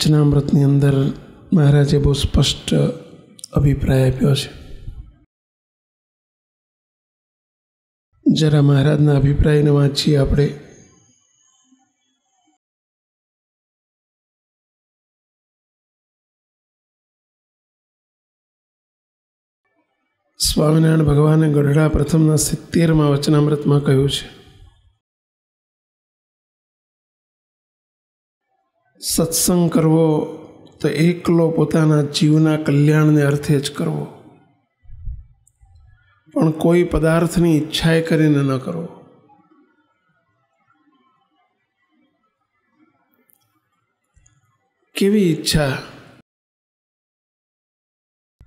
વચનામૃતની અંદર મહારાજે બહુ સ્પષ્ટ અભિપ્રાય આપ્યો છે જરા મહારાજના અભિપ્રાયને વાંચીએ આપણે સ્વામિનારાયણ ભગવાને ગઢડા પ્રથમના સિત્તેરમાં વચનામૃતમાં કહ્યું છે સત્સંગ કરવો તો એકલો પોતાના જીવના કલ્યાણને અર્થે જ કરવો પણ કોઈ પદાર્થની ઈચ્છાએ કરીને ન કરવો કેવી ઈચ્છા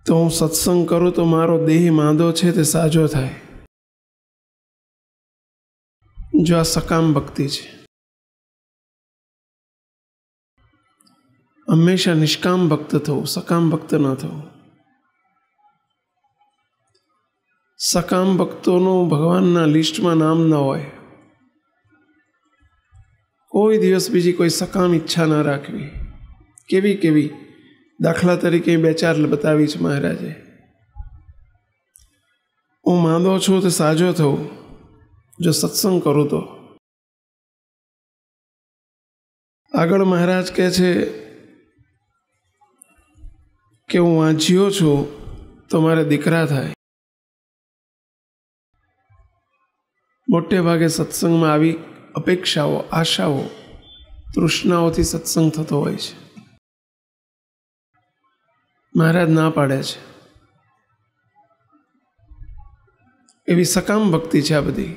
તો હું સત્સંગ કરું તો મારો દેહ માંદો છે તે સાજો થાય જો આ સકામ ભક્તિ છે હંમેશા નિષ્કામ ભક્ત થવું સકામ ભક્ત ન થવું સકામ ભક્તોનું ભગવાનના લિસ્ટમાં નામ ન હોય કોઈ દિવસ બીજી કોઈ સકામ ઈચ્છા ન રાખવી કેવી કેવી દાખલા તરીકે બે ચાર બતાવી છે મહારાજે હું માંદો છું તો સાજો થવું જો સત્સંગ કરું તો આગળ મહારાજ કહે છે કે હું વાંચ્યો છું તો મારા દીકરા થાય મોટે ભાગે સત્સંગમાં આવી અપેક્ષાઓ આશાઓ તૃષ્ણાઓથી સત્સંગ થતો હોય છે મહારાજ ના પાડે છે એવી સકામ ભક્તિ છે આ બધી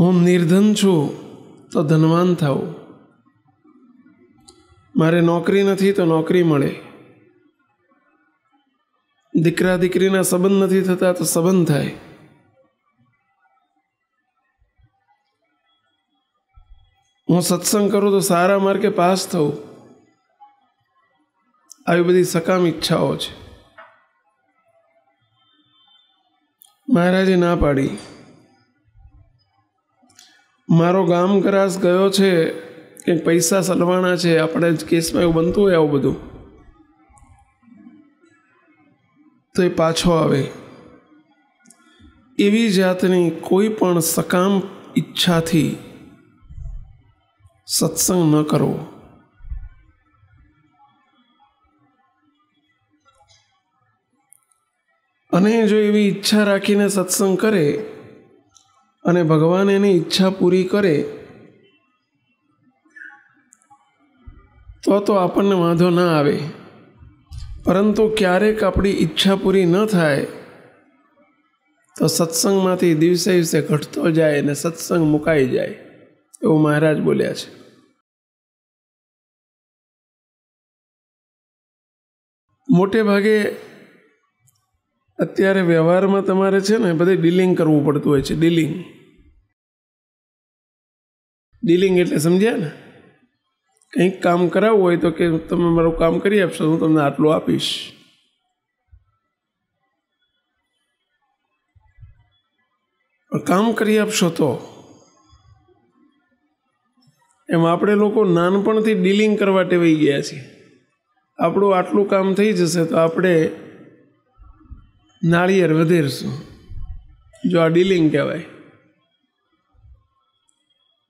હું નિર્ધન છું તો ધનવાન થવું મારે નોકરી નથી તો નોકરી મળે દીકરા દીકરીના સંબંધ નથી થતા તો સંબંધ થાય હું સત્સંગ કરું તો સારા માર્કે પાસ થવું આવી બધી સકામ ઈચ્છાઓ છે મહારાજે ના પાડી મારો ગામ ગરાસ ગયો છે કે પૈસા સલવાણા છે આપણે કેસમાં એવું બનતું હોય આવું બધું તો એ પાછો આવે એવી જાતની કોઈ પણ સકામ ઈચ્છાથી સત્સંગ ન કરવો અને જો એવી ઈચ્છા રાખીને સત્સંગ કરે અને ભગવાન એની ઈચ્છા પૂરી કરે તો તો આપણને વાંધો ના આવે પરંતુ ક્યારેક આપણી ઈચ્છા પૂરી ન થાય તો સત્સંગમાંથી દિવસે દિવસે ઘટતો જાય અને સત્સંગ મુકાઈ જાય એવું મહારાજ બોલ્યા છે મોટે ભાગે અત્યારે વ્યવહારમાં તમારે છે ને બધે ડીલિંગ કરવું પડતું હોય છે ડીલિંગ ડીલિંગ એટલે સમજ્યા ને કંઈક કામ કરાવવું હોય તો કે તમે મારું કામ કરી આપશો હું તમને આટલું આપીશ કામ કરી આપશો તો એમ આપણે લોકો નાનપણથી ડીલિંગ કરવા ટેવાઈ ગયા છીએ આપણું આટલું કામ થઈ જશે તો આપણે નાળિયેર વધેરશું જો આ ડીલિંગ કહેવાય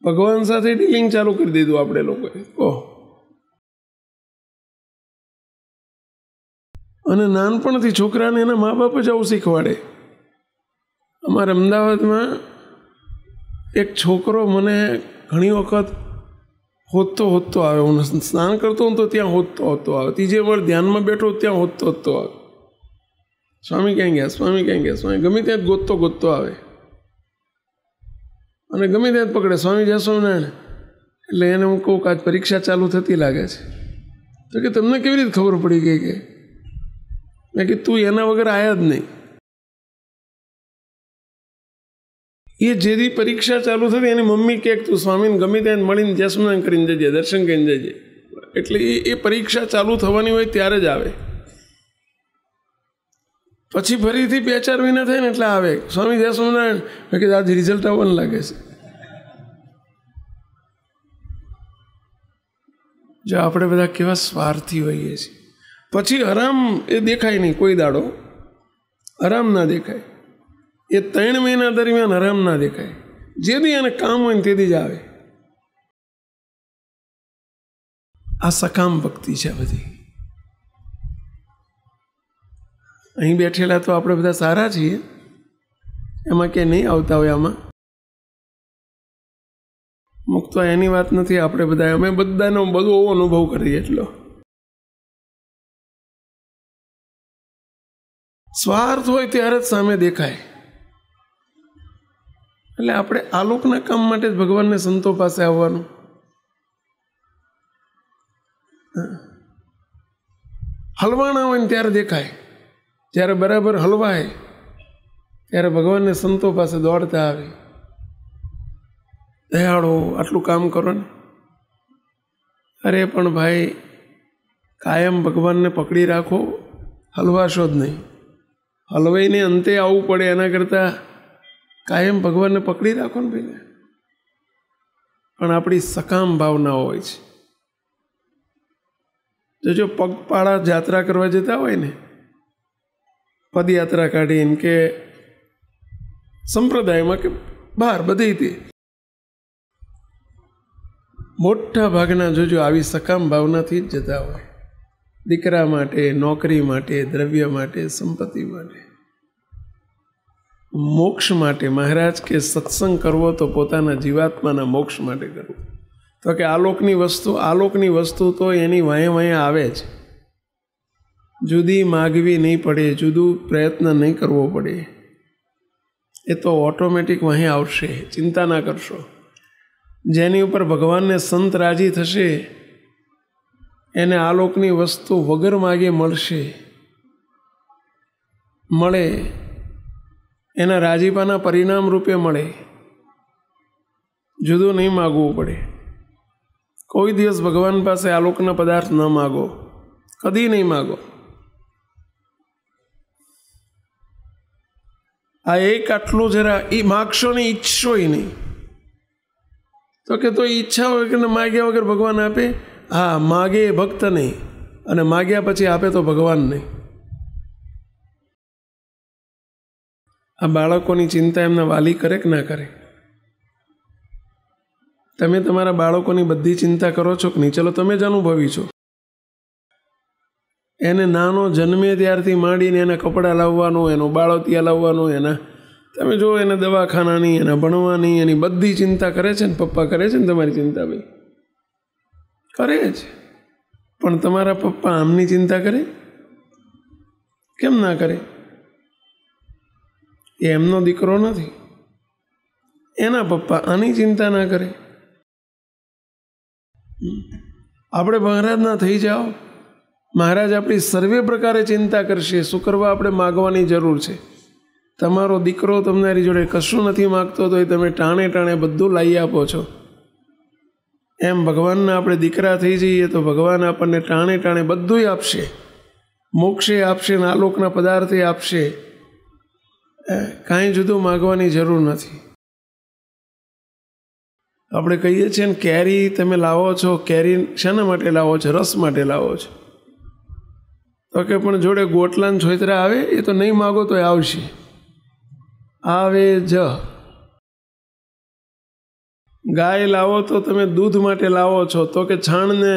ભગવાન સાથે ડીલિંગ ચાલુ કરી દીધું આપણે લોકોએ કહો અને નાનપણથી છોકરાને એના મા બાપ જ આવું શીખવાડે અમારે અમદાવાદમાં એક છોકરો મને ઘણી વખત હોતતો હોતતો આવે હું સ્નાન કરતો હું તો ત્યાં હોતતો હોતો આવે ત્રીજે વાર ધ્યાનમાં બેઠો ત્યાં હોતતો હોતો આવે સ્વામી ક્યાં ગયા સ્વામી ક્યાં ગયા સ્વામી ગમે ત્યાં ગોતતો ગોતતો આવે અને ગમે ત્યાં પકડે સ્વામી જય સ્વામિનારાયણ એટલે એને હું કહું કે આજ પરીક્ષા ચાલુ થતી લાગે છે તો કે તમને કેવી રીતે ખબર પડી ગઈ કે મેં કીધું તું એના વગર આવ્યા જ નહીં એ જેથી પરીક્ષા ચાલુ થતી એની મમ્મી કહે તું સ્વામીને ગમે ત્યાં મળીને જય સ્નાન કરીને જજે દર્શન કરીને જજે એટલે એ પરીક્ષા ચાલુ થવાની હોય ત્યારે જ આવે પછી ફરીથી બે ચાર મહિના થાય ને એટલે આવે સ્વામી જય સ્વામિનારાયણ મેં આજે રિઝલ્ટ આવવાનું લાગે છે જો આપણે બધા કેવા સ્વાર્થી હોઈએ છીએ પછી આરામ એ દેખાય નહીં કોઈ દાડો આરામ ના દેખાય એ ત્રણ મહિના દરમિયાન આરામ ના દેખાય જેથી એને કામ હોય ને તેથી જ આવે આ સકામ ભક્તિ છે બધી અહીં બેઠેલા તો આપણે બધા સારા છીએ એમાં કે નહીં આવતા હોય આમાં મુક્ત એની વાત નથી આપણે બધા અમે બધાનો બધો અનુભવ કરીએ એટલો સ્વાર્થ હોય ત્યારે જ સામે દેખાય એટલે આપણે આલોકના કામ માટે જ ભગવાનને સંતો પાસે આવવાનું હલવાણા હોય ને ત્યારે દેખાય જ્યારે બરાબર હલવાય ત્યારે ભગવાનને સંતો પાસે દોડતા આવે દયાળો આટલું કામ કરો ને અરે પણ ભાઈ કાયમ ભગવાનને પકડી રાખો હલવાશો જ નહીં હલવાઈને અંતે આવવું પડે એના કરતાં કાયમ ભગવાનને પકડી રાખો ને ભાઈને પણ આપણી સકામ ભાવના હોય છે જો જો પગપાળા જાત્રા કરવા જતા હોય ને પદયાત્રા કાઢીને કે સંપ્રદાયમાં કે બહાર બધી મોટા ભાગના જોજો આવી સકામ ભાવનાથી જ જતા હોય દીકરા માટે નોકરી માટે દ્રવ્ય માટે સંપત્તિ માટે મોક્ષ માટે મહારાજ કે સત્સંગ કરવો તો પોતાના જીવાત્માના મોક્ષ માટે કરવો તો કે આલોકની વસ્તુ આલોકની વસ્તુ તો એની વાંહે વાંહે આવે જ જુદી માગવી નહીં પડે જુદું પ્રયત્ન નહીં કરવો પડે એ તો ઓટોમેટિક અહીં આવશે ચિંતા ના કરશો જેની ઉપર ભગવાનને સંત રાજી થશે એને આ લોકની વસ્તુ વગર માગે મળશે મળે એના રાજીપાના પરિણામ રૂપે મળે જુદું નહીં માગવું પડે કોઈ દિવસ ભગવાન પાસે આ લોકના પદાર્થ ન માગો કદી નહીં માગો આ એક આટલું જરા એ માગશો ને ઈચ્છશો નહીં તો કે તો ઈચ્છા હોય કે માગ્યા વગર ભગવાન આપે હા માગે એ ભક્ત નહીં અને માગ્યા પછી આપે તો ભગવાન નહીં આ બાળકોની ચિંતા એમના વાલી કરે કે ના કરે તમે તમારા બાળકોની બધી ચિંતા કરો છો કે નહીં ચલો તમે જ અનુભવી છો એને નાનો જન્મે ત્યારથી માંડીને એના કપડાં લાવવાનું એનું બાળોતિયા લાવવાનું એના તમે જુઓ એને દવાખાનાની એના ભણવાની એની બધી ચિંતા કરે છે ને પપ્પા કરે છે ને તમારી ચિંતા ભાઈ કરે જ પણ તમારા પપ્પા આમની ચિંતા કરે કેમ ના કરે એ એમનો દીકરો નથી એના પપ્પા આની ચિંતા ના કરે આપણે મહારાજના થઈ જાઓ મહારાજ આપણી સર્વે પ્રકારે ચિંતા કરશે શું કરવા આપણે માગવાની જરૂર છે તમારો દીકરો તમારી જોડે કશું નથી માગતો તો એ તમે ટાણે ટાણે બધું લાવી આપો છો એમ ભગવાનના આપણે દીકરા થઈ જઈએ તો ભગવાન આપણને ટાણે ટાણે બધું આપશે મોક્ષે આપશે ને આલોકના પદાર્થે આપશે કાંઈ જુદું માગવાની જરૂર નથી આપણે કહીએ છીએ ને કેરી તમે લાવો છો કેરી શેના માટે લાવો છો રસ માટે લાવો છો તો પણ જોડે ગોટલાન છોતરા આવે એ તો નહીં માગો તો એ આવશે આવે જ ગાય લાવો તો તમે દૂધ માટે લાવો છો તો કે છાણને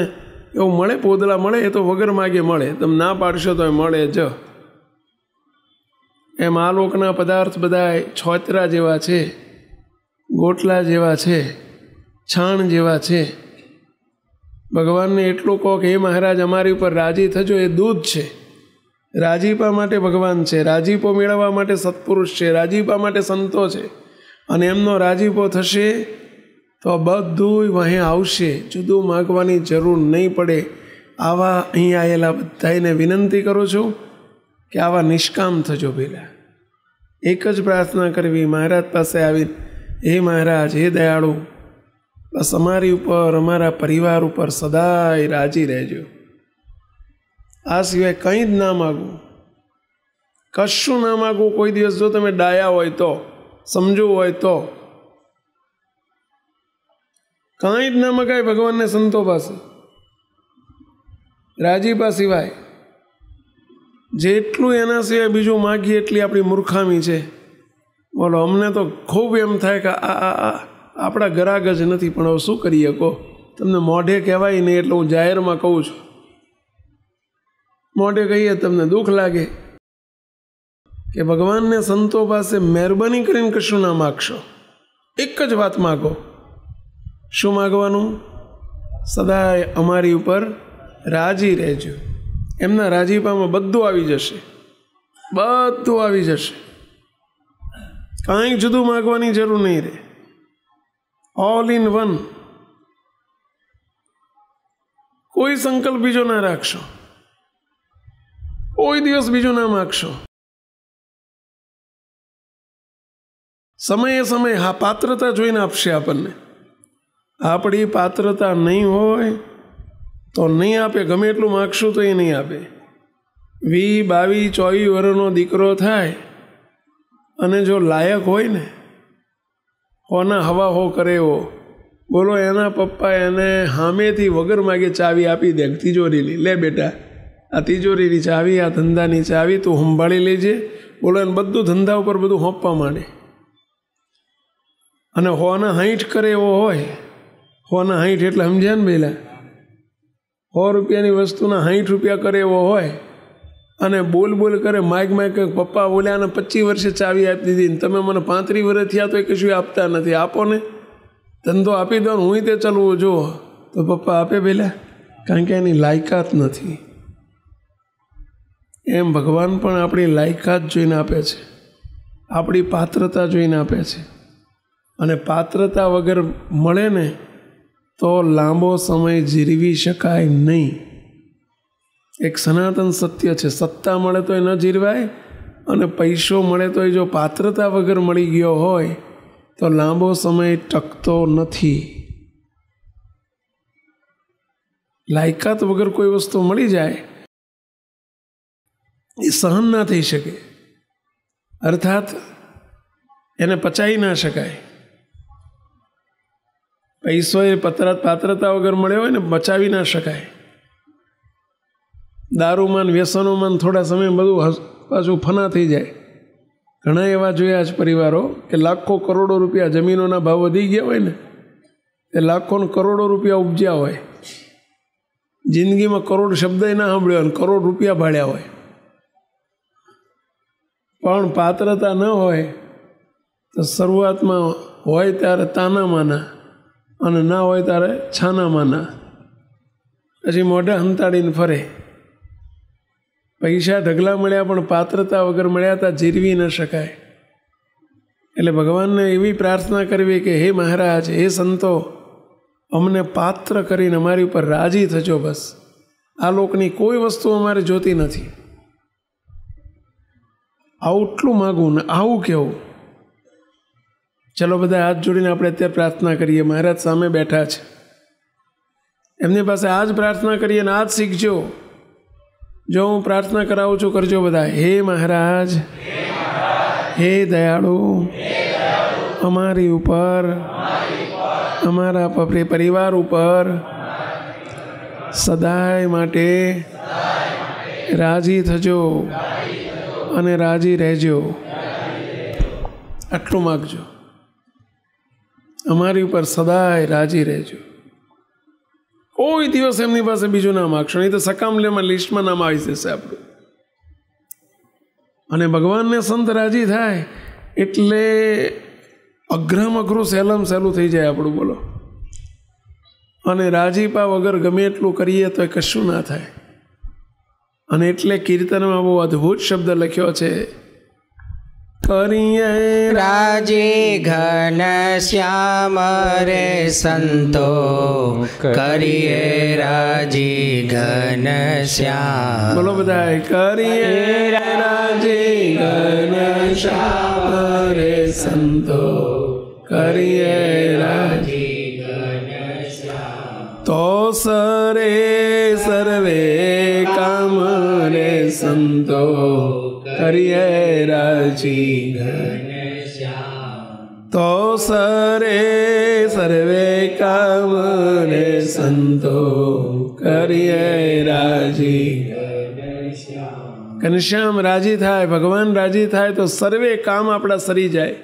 એવું મળે પોદલા મળે એ તો વગર માગે મળે તમે ના પાડશો તો એ મળે જ એમ આ લોકના પદાર્થ બધા છોતરા જેવા છે ગોટલા જેવા છે છાણ જેવા છે ભગવાનને એટલું કહો કે એ મહારાજ અમારી ઉપર રાજી થજો એ દૂધ છે રાજીપા માટે ભગવાન છે રાજીપો મેળવવા માટે સત્પુરુષ છે રાજીપા માટે સંતો છે અને એમનો રાજીપો થશે તો બધું વહે આવશે જુદું માગવાની જરૂર નહીં પડે આવા અહીં આવેલા બધાને વિનંતી કરું છું કે આવા નિષ્કામ થજો પહેલાં એક જ પ્રાર્થના કરવી મહારાજ પાસે આવી હે મહારાજ હે દયાળુ બસ અમારી ઉપર અમારા પરિવાર ઉપર સદાય રાજી રહેજો આ સિવાય કંઈ જ ના માગું કશું ના માગું કોઈ દિવસ જો તમે ડાયા હોય તો સમજવું હોય તો કાંઈ જ ના મગાય ભગવાનને સંતો પાસે રાજીપા સિવાય જેટલું એના સિવાય બીજું માગીએ એટલી આપણી મૂર્ખામી છે બોલો અમને તો ખૂબ એમ થાય કે આ આ આ આપણા ગરાગ જ નથી પણ હવે શું કરી શકો તમને મોઢે કહેવાય નહીં એટલે હું જાહેરમાં કહું છું મોઢે કહીએ તમને દુઃખ લાગે કે ભગવાનને સંતો પાસે મહેરબાની કરીને કશું ના માગશો એક જ વાત માગો શું માગવાનું સદાય અમારી ઉપર રાજી રહેજો એમના રાજીપામાં બધું આવી જશે બધું આવી જશે કાંઈ જુદું માગવાની જરૂર નહીં રહે ઓલ ઇન વન કોઈ સંકલ્પ બીજો ના રાખશો કોઈ દિવસ બીજો ના માગશો સમયે સમય હા પાત્રતા જોઈને આપશે આપણને આપણી પાત્રતા નહીં હોય તો નહીં આપે ગમે એટલું માગશું તો એ નહીં આપે વી બાવી ચોવીસ વર્ષનો દીકરો થાય અને જો લાયક હોય ને ઓના હવા હો કરે એવો બોલો એના પપ્પા એને હામેથી વગર માગે ચાવી આપી દે તિજોરીની લે બેટા આ તિજોરીની ચાવી આ ધંધાની ચાવી તું સંભાળી લેજે બોલો એને બધું ધંધા ઉપર બધું હોંપવા માંડે અને હોના હાઈઠ કરે એવો હોય હોના હાઈઠ એટલે સમજ્યા ને પહેલાં સો રૂપિયાની વસ્તુના સાઠ રૂપિયા કરે એવો હોય અને બોલ બોલ કરે માઇક માઇક પપ્પા બોલ્યા અને પચીસ વર્ષે ચાવી આપી દીધી ને તમે મને પાંત્રીસ વર્ષ થયા તો એ કશું આપતા નથી આપો ને ધંધો આપી દો ને હું તે ચલવું જુઓ તો પપ્પા આપે પહેલાં કારણ કે એની લાયકાત નથી એમ ભગવાન પણ આપણી લાયકાત જોઈને આપે છે આપણી પાત્રતા જોઈને આપે છે અને પાત્રતા વગર મળે ને તો લાંબો સમય જીરવી શકાય નહીં એક સનાતન સત્ય છે સત્તા મળે તો એ ન જીરવાય અને પૈસો મળે તો એ જો પાત્રતા વગર મળી ગયો હોય તો લાંબો સમય ટકતો નથી લાયકાત વગર કોઈ વસ્તુ મળી જાય એ સહન ના થઈ શકે અર્થાત એને પચાવી ના શકાય પૈસો એ પત્ર પાત્રતા વગર મળ્યો હોય ને બચાવી ના શકાય દારૂમાં વ્યસનોમાં થોડા સમય બધું પાછું ફના થઈ જાય ઘણા એવા જોયા જ પરિવારો કે લાખો કરોડો રૂપિયા જમીનોના ભાવ વધી ગયા હોય ને એ લાખોને કરોડો રૂપિયા ઉપજ્યા હોય જિંદગીમાં કરોડ શબ્દ ના સાંભળ્યો અને કરોડ રૂપિયા ભાડ્યા હોય પણ પાત્રતા ન હોય તો શરૂઆતમાં હોય ત્યારે તાનામાના અને ના હોય ત્યારે છાનામાના પછી મોઢે હંતાડીને ફરે પૈસા ઢગલા મળ્યા પણ પાત્રતા વગર મળ્યા તા જીરવી ન શકાય એટલે ભગવાનને એવી પ્રાર્થના કરવી કે હે મહારાજ હે સંતો અમને પાત્ર કરીને અમારી ઉપર રાજી થજો બસ આ લોકની કોઈ વસ્તુ અમારે જોતી નથી આટલું માગું ને આવું કેવું ચલો બધા હાથ જોડીને આપણે અત્યારે પ્રાર્થના કરીએ મહારાજ સામે બેઠા છે એમની પાસે આ જ પ્રાર્થના કરીએ ને આ જ શીખજો જો હું પ્રાર્થના કરાવું છું કરજો બધા હે મહારાજ હે દયાળુ અમારી ઉપર અમારા પપરી પરિવાર ઉપર સદાય માટે રાજી થજો અને રાજી રહેજો આટલું માગજો અમારી ઉપર સદાય રાજી રહેજો કોઈ દિવસ એમની પાસે બીજું નામ માગશો નહીં તો સકામલેમાં લિસ્ટમાં નામ આવી જશે આપણું અને ભગવાનને સંત રાજી થાય એટલે અઘરામાં અઘરું સહેલમ સહેલું થઈ જાય આપણું બોલો અને રાજીપા વગર ગમે એટલું કરીએ તો એ કશું ના થાય અને એટલે કીર્તનમાં બહુ અદ્ભુત શબ્દ લખ્યો છે हरिये राजे घन श्याम रे संतो करिए राजे घन श्याम बोलो बताए करिए राजे घन श्याम रे संतो करिए राजे तो सरे सर्वे काम रे संतो करिए राजी તો સરે સર્વે કામને સંતો કરીએ રાજી ઘનશ્યામ રાજી થાય ભગવાન રાજી થાય તો સર્વે કામ આપણા સરી જાય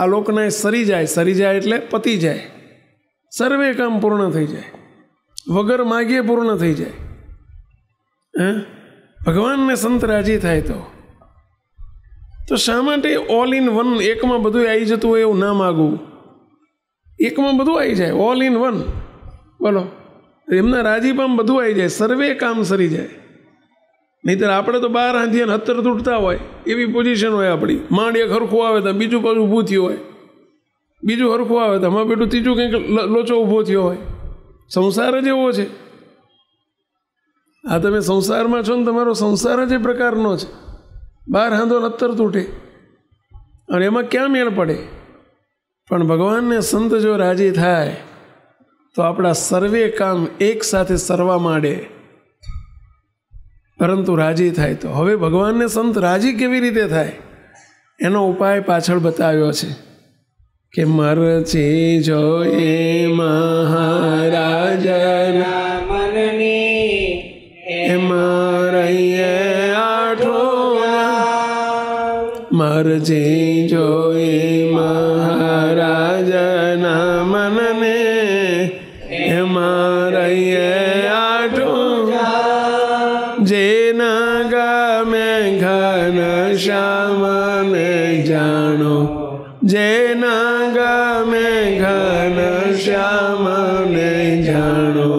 આ લોકને સરી જાય સરી જાય એટલે પતી જાય સર્વે કામ પૂર્ણ થઈ જાય વગર માગીએ પૂર્ણ થઈ જાય હે ભગવાનને સંત રાજી થાય તો તો શા માટે ઓલ ઇન વન એકમાં બધું આવી જતું હોય એવું ના માગવું એકમાં બધું આવી જાય ઓલ ઇન વન બોલો એમના રાજીપામ બધું આવી જાય સર્વે કામ સરી જાય નહીંતર આપણે તો બાર હાંથી અને હતર તૂટતા હોય એવી પોઝિશન હોય આપણી માંડ એક હરખું આવે તો બીજું પાછું ઊભું થયું હોય બીજું હરખું આવે તો હમણાં બેટું ત્રીજું કંઈક લોચો ઊભો થયો હોય સંસાર જ એવો છે આ તમે સંસારમાં છો ને તમારો સંસાર જ એ પ્રકારનો છે બાર હાંધો લત્તર તૂટે અને એમાં ક્યાં મેળ પડે પણ ભગવાનને સંત જો રાજી થાય તો આપણા સર્વે કામ એક સાથે સરવા માંડે પરંતુ રાજી થાય તો હવે ભગવાનને સંત રાજી કેવી રીતે થાય એનો ઉપાય પાછળ બતાવ્યો છે કે મરચી જોઈએ મહા કરજે જોએ મહારાજના મનને એમાં શ્યામને જાણો જેના ગમે ઘન શ્યામને જાણો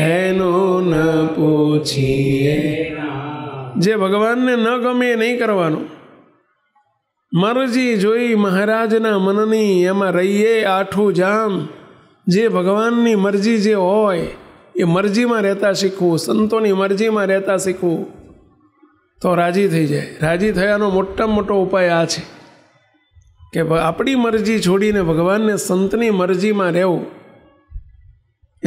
એનું ન પૂછીએ જે ભગવાનને ન ગમે એ નહીં કરવાનું મરજી જોઈ મહારાજના મનની એમાં રહીએ આઠું જામ જે ભગવાનની મરજી જે હોય એ મરજીમાં રહેતા શીખવું સંતોની મરજીમાં રહેતા શીખવું તો રાજી થઈ જાય રાજી થયાનો મોટામાં મોટો ઉપાય આ છે કે આપણી મરજી છોડીને ભગવાનને સંતની મરજીમાં રહેવું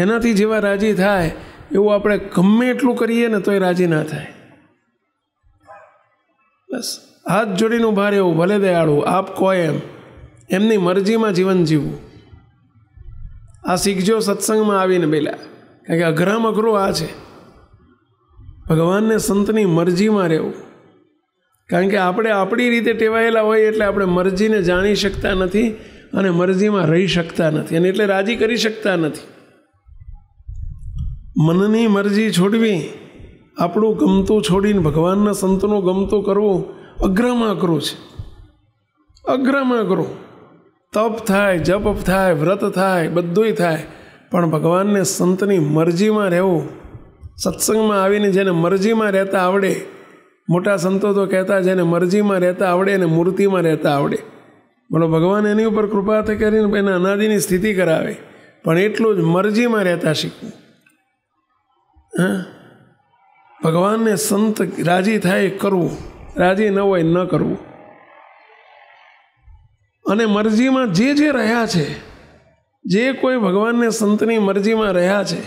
એનાથી જેવા રાજી થાય એવું આપણે ગમે એટલું કરીએ ને તોય રાજી ના થાય બસ હાથ જોડીને ઊભા રહેવું ભલે દયાળુ આપ કહો એમ એમની મરજીમાં જીવન જીવવું આ શીખજો સત્સંગમાં આવીને બેલા કારણ કે અઘરામ અઘરું આ છે ભગવાનને સંતની મરજીમાં રહેવું કારણ કે આપણે આપણી રીતે ટેવાયેલા હોય એટલે આપણે મરજીને જાણી શકતા નથી અને મરજીમાં રહી શકતા નથી અને એટલે રાજી કરી શકતા નથી મનની મરજી છોડવી આપણું ગમતું છોડીને ભગવાનના સંતનું ગમતું કરવું અગ્રમાગ્રો છે અગ્રમાગ્રો તપ થાય જપ થાય વ્રત થાય બધુંય થાય પણ ભગવાનને સંતની મરજીમાં રહેવું સત્સંગમાં આવીને જેને મરજીમાં રહેતા આવડે મોટા સંતો તો કહેતા જેને મરજીમાં રહેતા આવડે અને મૂર્તિમાં રહેતા આવડે બોલો ભગવાન એની ઉપર કૃપા કરીને એના અનાદિની સ્થિતિ કરાવે પણ એટલું જ મરજીમાં રહેતા શીખવું હા ભગવાનને સંત રાજી થાય કરવું રાજી ન હોય ન કરવું અને મરજીમાં જે જે રહ્યા છે જે કોઈ ભગવાનને સંતની મરજીમાં રહ્યા છે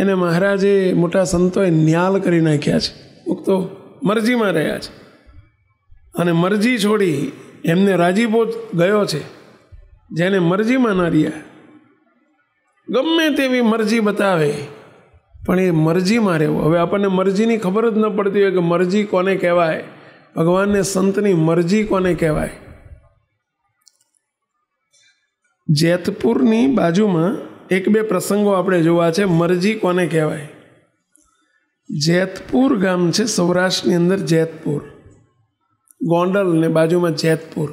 એને મહારાજે મોટા સંતોએ ન્યાલ કરી નાખ્યા છે મુક્તો મરજીમાં રહ્યા છે અને મરજી છોડી એમને રાજીપો ગયો છે જેને મરજીમાં ના રહ્યા ગમે તેવી મરજી બતાવે પણ એ મરજીમાં રહેવું હવે આપણને મરજીની ખબર જ ન પડતી હોય કે મરજી કોને કહેવાય ભગવાનને સંતની મરજી કોને કહેવાય જેતપુરની બાજુમાં એક બે પ્રસંગો આપણે જોવા છે મરજી કોને કહેવાય જેતપુર ગામ છે સૌરાષ્ટ્રની અંદર જેતપુર ગોંડલ ને બાજુમાં જેતપુર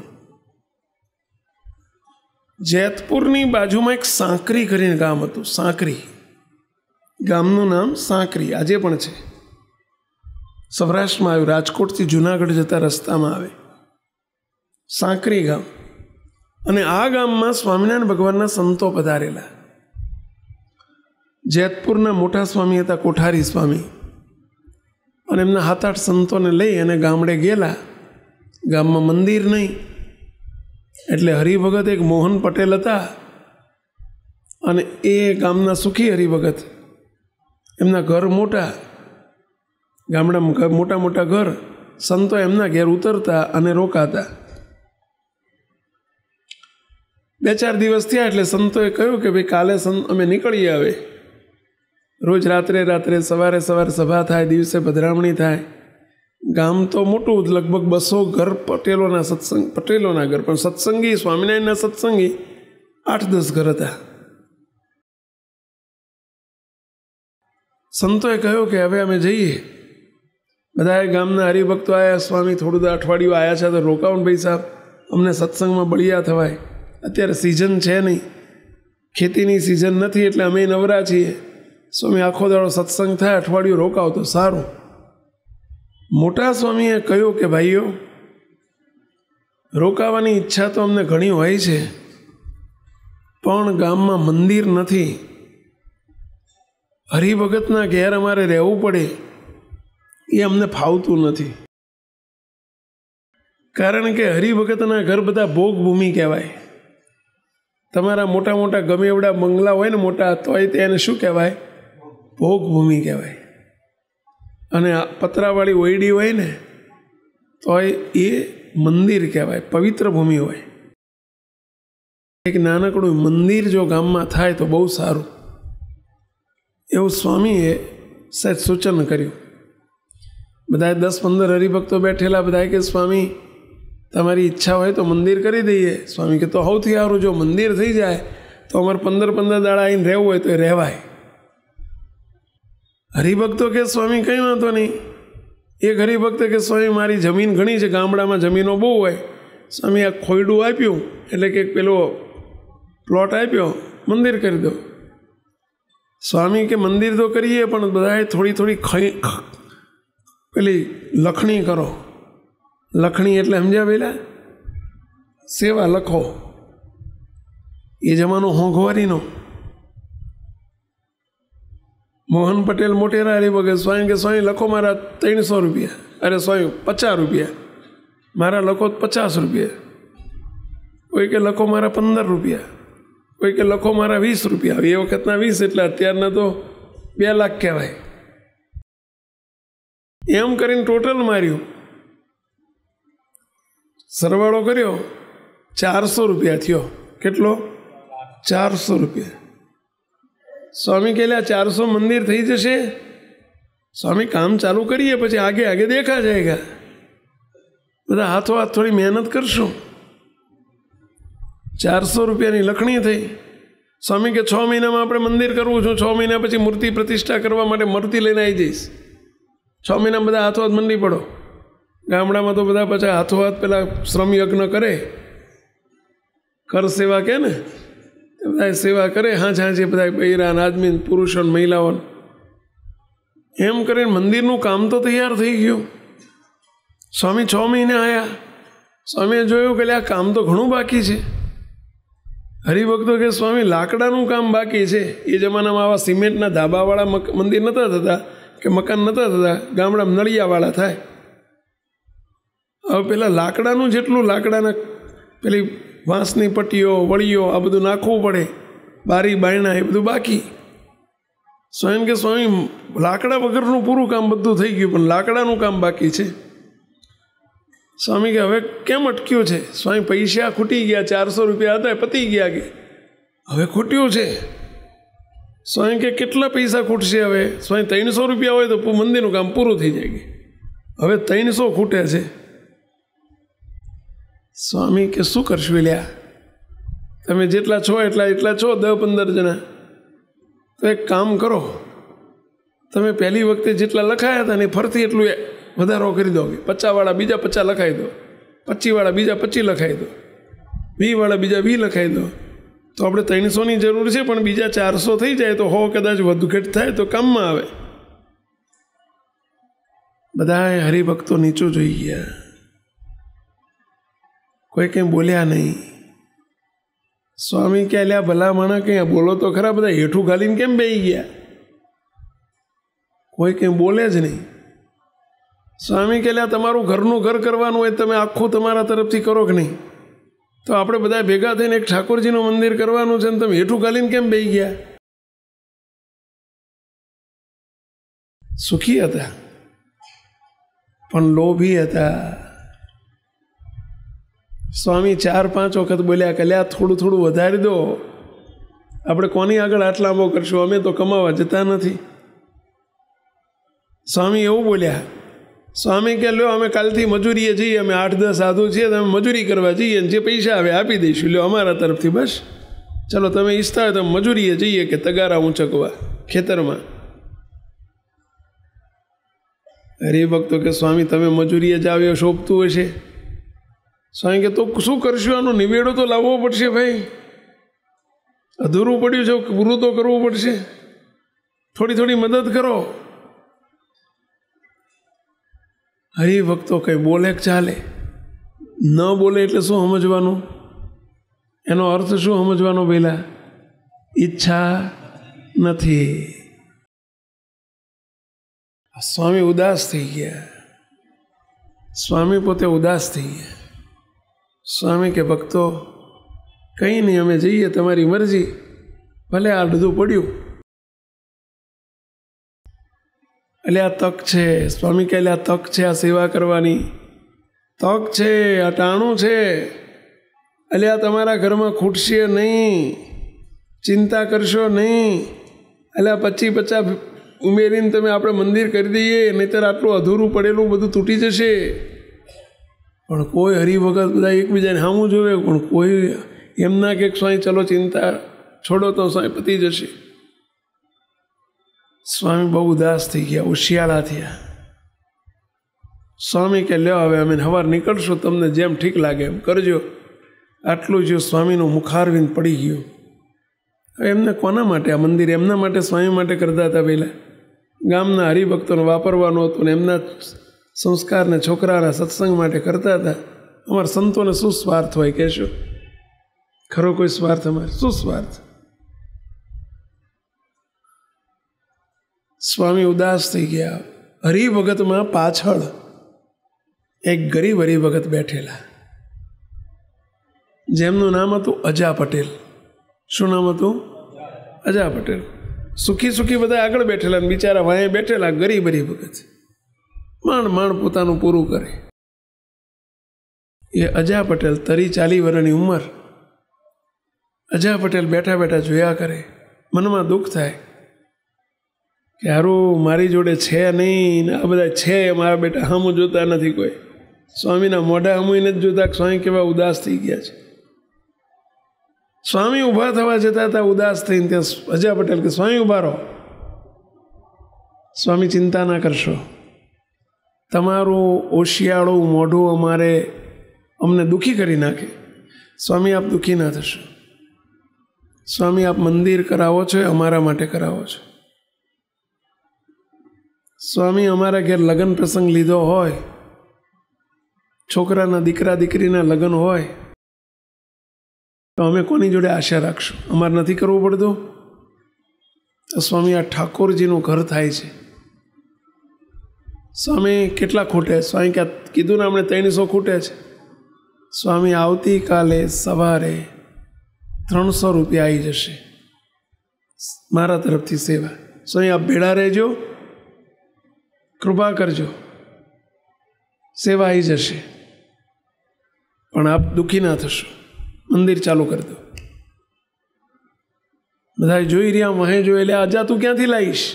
જેતપુરની બાજુમાં એક સાંકરી કરીને ગામ હતું સાંકરી ગામનું નામ સાંકરી આજે પણ છે સૌરાષ્ટ્રમાં આવ્યું રાજકોટથી જુનાગઢ જતા રસ્તામાં આવે સાંકરી ગામ અને આ ગામમાં સ્વામિનારાયણ ભગવાનના સંતો પધારેલા જેતપુરના મોટા સ્વામી હતા કોઠારી સ્વામી અને એમના હાથ આઠ સંતોને લઈ અને ગામડે ગયેલા ગામમાં મંદિર નહીં એટલે હરિભગત એક મોહન પટેલ હતા અને એ ગામના સુખી હરિભગત એમના ઘર મોટા ગામડામાં મોટા મોટા ઘર સંતો એમના ઘેર ઉતરતા અને રોકાતા બે ચાર દિવસ થયા એટલે સંતોએ કહ્યું કે ભાઈ કાલે સંત અમે નીકળી આવે રોજ રાત્રે રાત્રે સવારે સવારે સભા થાય દિવસે પધરામણી થાય ગામ તો મોટું લગભગ બસો ઘર પટેલોના સત્સંગ પટેલોના ઘર પણ સત્સંગી સ્વામિનારાયણના સત્સંગી આઠ દસ ઘર હતા સંતોએ કહ્યું કે હવે અમે જઈએ બધાએ ગામના હરિભક્તો આવ્યા સ્વામી થોડું અઠવાડિયું આવ્યા છે તો રોકાઉન ભાઈ સાહેબ અમને સત્સંગમાં બળિયા થવાય અત્યારે સિઝન છે નહીં ખેતીની સિઝન નથી એટલે અમે નવરા છીએ સ્વામી આખો દાડો સત્સંગ થાય અઠવાડિયું રોકાવ તો સારું મોટા સ્વામીએ કહ્યું કે ભાઈઓ રોકાવાની ઈચ્છા તો અમને ઘણી હોય છે પણ ગામમાં મંદિર નથી હરિભગતના ઘેર અમારે રહેવું પડે એ અમને ફાવતું નથી કારણ કે હરિભગતના ઘર બધા ભોગભૂમિ કહેવાય તમારા મોટા મોટા ગમે એવડા બંગલા હોય ને મોટા તોય તેને શું કહેવાય ભોગભૂમિ કહેવાય અને પતરાવાળી ઓયડી હોય ને તોય એ મંદિર કહેવાય પવિત્ર ભૂમિ હોય એક નાનકડું મંદિર જો ગામમાં થાય તો બહુ સારું એવું સ્વામીએ સાહેબ સૂચન કર્યું બધાએ દસ પંદર હરિભક્તો બેઠેલા બધાએ કે સ્વામી તમારી ઈચ્છા હોય તો મંદિર કરી દઈએ સ્વામી કે તો સૌથી સારું જો મંદિર થઈ જાય તો અમારે પંદર પંદર દાડા આવીને રહેવું હોય તો એ રહેવાય હરિભક્તો કે સ્વામી કંઈ વાંધો નહીં એક હરિભક્ત કે સ્વામી મારી જમીન ઘણી છે ગામડામાં જમીનો બહુ હોય સ્વામી આ ખોયડું આપ્યું એટલે કે પેલો પ્લોટ આપ્યો મંદિર કરી દો સ્વામી કે મંદિર તો કરીએ પણ બધાએ થોડી થોડી ખઈ પેલી લખણી કરો લખણી એટલે સમજ્યા પેલા સેવા લખો એ જમાનો હોંઘવારીનો મોહન પટેલ મોટેરા હરિભગે સ્વાઈ કે સ્વાઈ લખો મારા ત્રણસો રૂપિયા અરે સ્વાઈ પચાસ રૂપિયા મારા લખો પચાસ રૂપિયા કોઈ કે લખો મારા પંદર રૂપિયા કોઈ કે લખો મારા વીસ રૂપિયા આવી એ વખતના વીસ એટલે અત્યારના તો બે લાખ કહેવાય એમ કરીને ટોટલ માર્યું સરવાળો કર્યો ચારસો રૂપિયા થયો કેટલો ચારસો રૂપિયા સ્વામી કહેલા ચારસો મંદિર થઈ જશે સ્વામી કામ ચાલુ કરીએ પછી આગે આગે દેખા જાયગા બધા હાથો હાથ થોડી મહેનત કરશું ચારસો રૂપિયાની લખણી થઈ સ્વામી કે છ મહિનામાં આપણે મંદિર કરવું છું છ મહિના પછી મૂર્તિ પ્રતિષ્ઠા કરવા માટે મૂર્તિ લઈને આવી જઈશ છ મહિના બધા હાથો હાથ મંડી પડો ગામડામાં તો બધા પછી હાથો હાથ પેલા શ્રમ યજ્ઞ કરે કર સેવા કે ને બધા સેવા કરે હાજ હાજે બધા બૈરાન આદમી પુરુષો મહિલાઓને એમ કરીને મંદિરનું કામ તો તૈયાર થઈ ગયું સ્વામી છ મહિને આવ્યા સ્વામીએ જોયું કે આ કામ તો ઘણું બાકી છે હરિભક્તો કે સ્વામી લાકડાનું કામ બાકી છે એ જમાનામાં આવા સિમેન્ટના ધાબાવાળા મંદિર નહોતા થતા કે મકાન નહોતા થતા ગામડામાં નળિયાવાળા થાય હવે પેલા લાકડાનું જેટલું લાકડાના પેલી વાંસની પટ્ટીઓ વળીઓ આ બધું નાખવું પડે બારી બાયણા એ બધું બાકી સ્વયં કે સ્વામી લાકડા વગરનું પૂરું કામ બધું થઈ ગયું પણ લાકડાનું કામ બાકી છે સ્વામી કે હવે કેમ અટક્યું છે સ્વામી પૈસા ખૂટી ગયા ચારસો રૂપિયા હતા પતી ગયા કે હવે ખૂટ્યું છે સ્વામી કે કેટલા પૈસા ખૂટશે હવે સ્વામી ત્રણસો રૂપિયા હોય તો મંદિરનું કામ પૂરું થઈ જાય હવે ત્રણસો ખૂટે છે સ્વામી કે શું કરશું લ્યા તમે જેટલા છો એટલા એટલા છો દસ પંદર જણા તો એક કામ કરો તમે પહેલી વખતે જેટલા લખાયા હતા ને ફરતી એટલું બધા રોકી દો 50 વાળા બીજો 50 લખાઈ દો 25 વાળા બીજો 25 લખાઈ દો 20 વાળા બીજો 20 લખાઈ દો તો આપણે 300 ની જરૂર છે પણ બીજો 400 થઈ જાય તો 100 કદાચ વધુ ઘટ થાય તો કામમાં આવે બધાય હરી ভক্ত નીચો થઈ ગયા કોઈ કે બોલ્યા નહીં સ્વામી કે આ ભલા માણક કે બોલો તો ખરા બધા હેઠું ગાળીને કેમ બેઈ ગયા કોઈ કે બોલે જ નહીં સ્વામી કહેલા તમારું ઘરનું ઘર કરવાનું હોય તમે આખું તમારા તરફથી કરો કે નહીં તો આપણે બધા ભેગા થઈને એક ઠાકોરજીનું મંદિર કરવાનું છે ને તમે હેઠું ગાલીને કેમ બેસી ગયા સુખી હતા પણ લોભી હતા સ્વામી ચાર પાંચ વખત બોલ્યા કલ્યા થોડું થોડું વધારી દો આપણે કોની આગળ આટલા આંબો કરશું અમે તો કમાવા જતા નથી સ્વામી એવું બોલ્યા સ્વામી કે લ્યો અમે કાલથી મજૂરીએ જઈએ અમે આઠ દસ સાધુ છીએ અમે મજૂરી કરવા જઈએ ને જે પૈસા આવે આપી દઈશું લ્યો અમારા તરફથી બસ ચલો તમે ઈચ્છતા હોય તો મજૂરીએ જઈએ કે તગારા ઊંચકવા ખેતરમાં અરે ભક્તો કે સ્વામી તમે મજૂરીએ જ આવ્યો શોભતું હશે સ્વામી કે તો શું કરશું આનો નિવેડો તો લાવવો પડશે ભાઈ અધૂરું પડ્યું છે પૂરું તો કરવું પડશે થોડી થોડી મદદ કરો હરિભક્તો કંઈ બોલે કે ચાલે ન બોલે એટલે શું સમજવાનું એનો અર્થ શું સમજવાનો પહેલાં ઈચ્છા નથી સ્વામી ઉદાસ થઈ ગયા સ્વામી પોતે ઉદાસ થઈ ગયા સ્વામી કે ભક્તો કંઈ નહીં અમે જઈએ તમારી મરજી ભલે આ બધું પડ્યું એટલે આ તક છે સ્વામી કહેલે આ તક છે આ સેવા કરવાની તક છે આ ટાણું છે એટલે આ તમારા ઘરમાં ખૂટશે નહીં ચિંતા કરશો નહીં એટલે આ પચી પચાસ ઉમેરીને તમે આપણે મંદિર કરી દઈએ નહીંતર આટલું અધૂરું પડેલું બધું તૂટી જશે પણ કોઈ હરિભગત બધા એકબીજાને સામું જોવે પણ કોઈ એમના કે સ્વાઈ ચલો ચિંતા છોડો તો સ્વાઈ પતી જશે સ્વામી બહુ ઉદાસ થઈ ગયા ઉશિયાળા થયા સ્વામી કે લ્યો હવે અમે હવાર નીકળશું તમને જેમ ઠીક લાગે એમ કરજો આટલું જો સ્વામીનું મુખારવિંદ પડી ગયું હવે એમને કોના માટે આ મંદિર એમના માટે સ્વામી માટે કરતા હતા પહેલાં ગામના હરિભક્તોને વાપરવાનું હતું ને એમના સંસ્કારને છોકરાના સત્સંગ માટે કરતા હતા અમારા સંતોને શું સ્વાર્થ હોય કહેશો ખરો કોઈ સ્વાર્થ અમારે શું સ્વાર્થ સ્વામી ઉદાસ થઈ ગયા હરિભગતમાં પાછળ એક ગરીબ હરિભગત બેઠેલા જેમનું નામ હતું અજા પટેલ શું નામ હતું અજા પટેલ સુખી સુખી બધા આગળ બેઠેલા ને બિચારા વાંહે બેઠેલા ગરીબ હરિભગત માણ માણ પોતાનું પૂરું કરે એ અજા પટેલ તરી ચાલી વર્ષની ઉંમર અજા પટેલ બેઠા બેઠા જોયા કરે મનમાં દુઃખ થાય કે હારું મારી જોડે છે નહીં આ બધા છે મારા બેટા હમું જોતા નથી કોઈ સ્વામીના મોઢા હમું નથી જોતા સ્વામી કેવા ઉદાસ થઈ ગયા છે સ્વામી ઊભા થવા જતા હતા ઉદાસ થઈને ત્યાં અજય પટેલ કે સ્વામી ઊભા રહો સ્વામી ચિંતા ના કરશો તમારું ઓશિયાળું મોઢું અમારે અમને દુઃખી કરી નાખે સ્વામી આપ દુઃખી ના થશો સ્વામી આપ મંદિર કરાવો છો અમારા માટે કરાવો છો સ્વામી અમારા ઘેર લગ્ન પ્રસંગ લીધો હોય છોકરાના દીકરા દીકરીના લગ્ન હોય તો અમે કોની જોડે આશા રાખશું અમારે નથી કરવું પડતું તો સ્વામી આ ઠાકોરજીનું ઘર થાય છે સ્વામી કેટલા ખૂટે સ્વામી ક્યાં કીધું ને આપણે ત્રણસો ખૂટે છે સ્વામી આવતીકાલે સવારે ત્રણસો રૂપિયા આવી જશે મારા તરફથી સેવા સ્વામી આપ ભેળા રહેજો કૃપા કરજો સેવા આવી જશે પણ આપ દુઃખી ના થશો મંદિર ચાલુ કરી દો બધા જોઈ રહ્યા મહે જોઈ એટલે આજા તું ક્યાંથી લાવીશ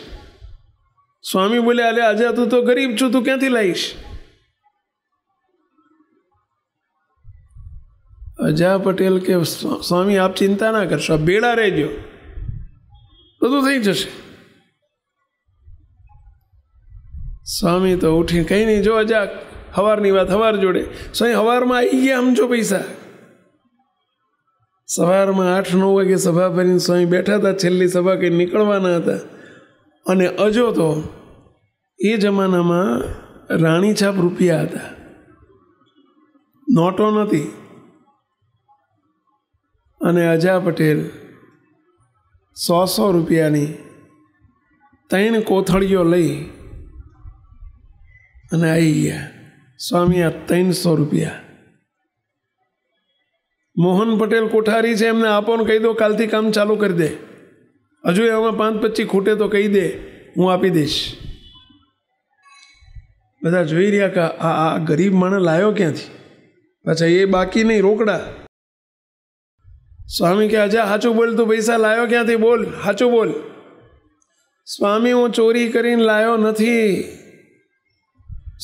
સ્વામી બોલે અલે આજા તું તો ગરીબ છું તું ક્યાંથી લાવીશ અજા પટેલ કે સ્વામી આપ ચિંતા ના કરશો બેડા રહેજો બધું થઈ જશે સ્વામી તો ઉઠીને કંઈ નહીં જો જા હવારની વાત હવાર જોડે સ્વામી હવારમાં આવી ગયા સમજો પૈસા સવારમાં આઠ નવ વાગે સભા ભરીને સ્વામી બેઠા હતા છેલ્લી સભા કંઈ નીકળવાના હતા અને અજો તો એ જમાનામાં રાણીછાપ રૂપિયા હતા નોટો નથી અને અજા પટેલ સો સો રૂપિયાની ત્રણ કોથળીઓ લઈ અને આવી ગયા સ્વામી આ ત્રણસો રૂપિયા મોહન પટેલ કોઠારી છે એમને આપોને કહી દો કાલથી કામ ચાલુ કરી દે હજુ એમાં પાંચ પચીસ ખૂટે તો કહી દે હું આપી દઈશ બધા જોઈ રહ્યા કે આ આ ગરીબ માણસ લાયો ક્યાંથી પાછા એ બાકી નહીં રોકડા સ્વામી કે અજા સાચું બોલ તું પૈસા લાયો ક્યાંથી બોલ સાચું બોલ સ્વામી હું ચોરી કરીને લાવ્યો નથી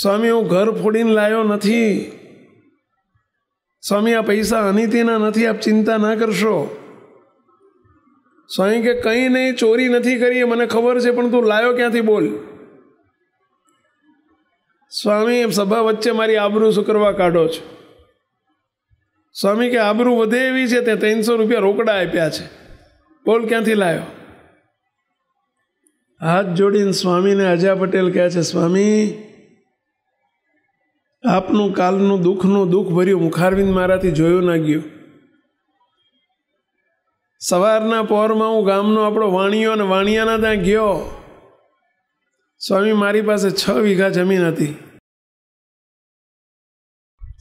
સ્વામી હું ઘર ફોડીને લાવ્યો નથી સ્વામી આ પૈસા અનિતિના નથી આપ ચિંતા ના કરશો સ્વામી કે કંઈ નહીં ચોરી નથી કરી મને ખબર છે પણ તું લાયો ક્યાંથી બોલ સ્વામી સભા વચ્ચે મારી આબરૂ સુકરવા કાઢો છો સ્વામી કે આબરૂ વધે એવી છે તે ત્રણસો રૂપિયા રોકડા આપ્યા છે બોલ ક્યાંથી લાયો હાથ જોડીને સ્વામીને અજા પટેલ કહે છે સ્વામી આપનું કાલનું દુઃખનું દુઃખ ભર્યું મુખારવિંદ મારાથી જોયું ના ગયો સવારના પહોરમાં હું ગામનો આપણો વાણિયો અને વાણિયાના ત્યાં ગયો સ્વામી મારી પાસે છ વીઘા જમીન હતી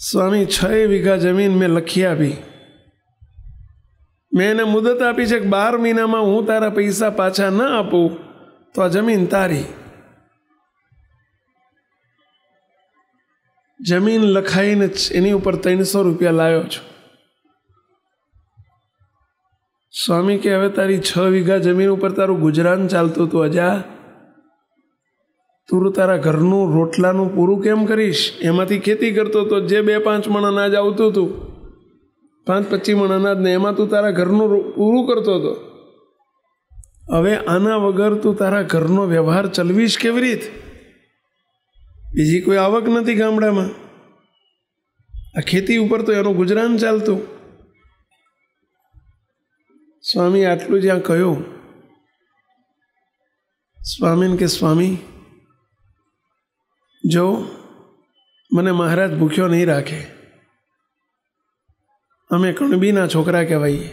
સ્વામી છ વીઘા જમીન મેં લખી આપી મેં એને મુદત આપી છે કે બાર મહિનામાં હું તારા પૈસા પાછા ન આપું તો આ જમીન તારી જમીન લખાઈને એની ઉપર ત્રણસો રૂપિયા લાવ્યો છું સ્વામી કે હવે તારી છ વીઘા જમીન ઉપર તારું ગુજરાન ચાલતું હતું અજા તું તારા ઘરનું રોટલાનું પૂરું કેમ કરીશ એમાંથી ખેતી કરતો હતો જે બે પાંચ મણ અનાજ આવતું હતું પાંચ પચીસ મણ અનાજ ને એમાં તું તારા ઘરનું પૂરું કરતો હતો હવે આના વગર તું તારા ઘરનો વ્યવહાર ચલવીશ કેવી રીતે બીજી કોઈ આવક નથી ગામડામાં આ ખેતી ઉપર તો એનું ગુજરાન ચાલતું સ્વામી આટલું જ્યાં કહ્યું સ્વામીને કે સ્વામી જો મને મહારાજ ભૂખ્યો નહીં રાખે અમે કણબીના છોકરા કહેવાઈએ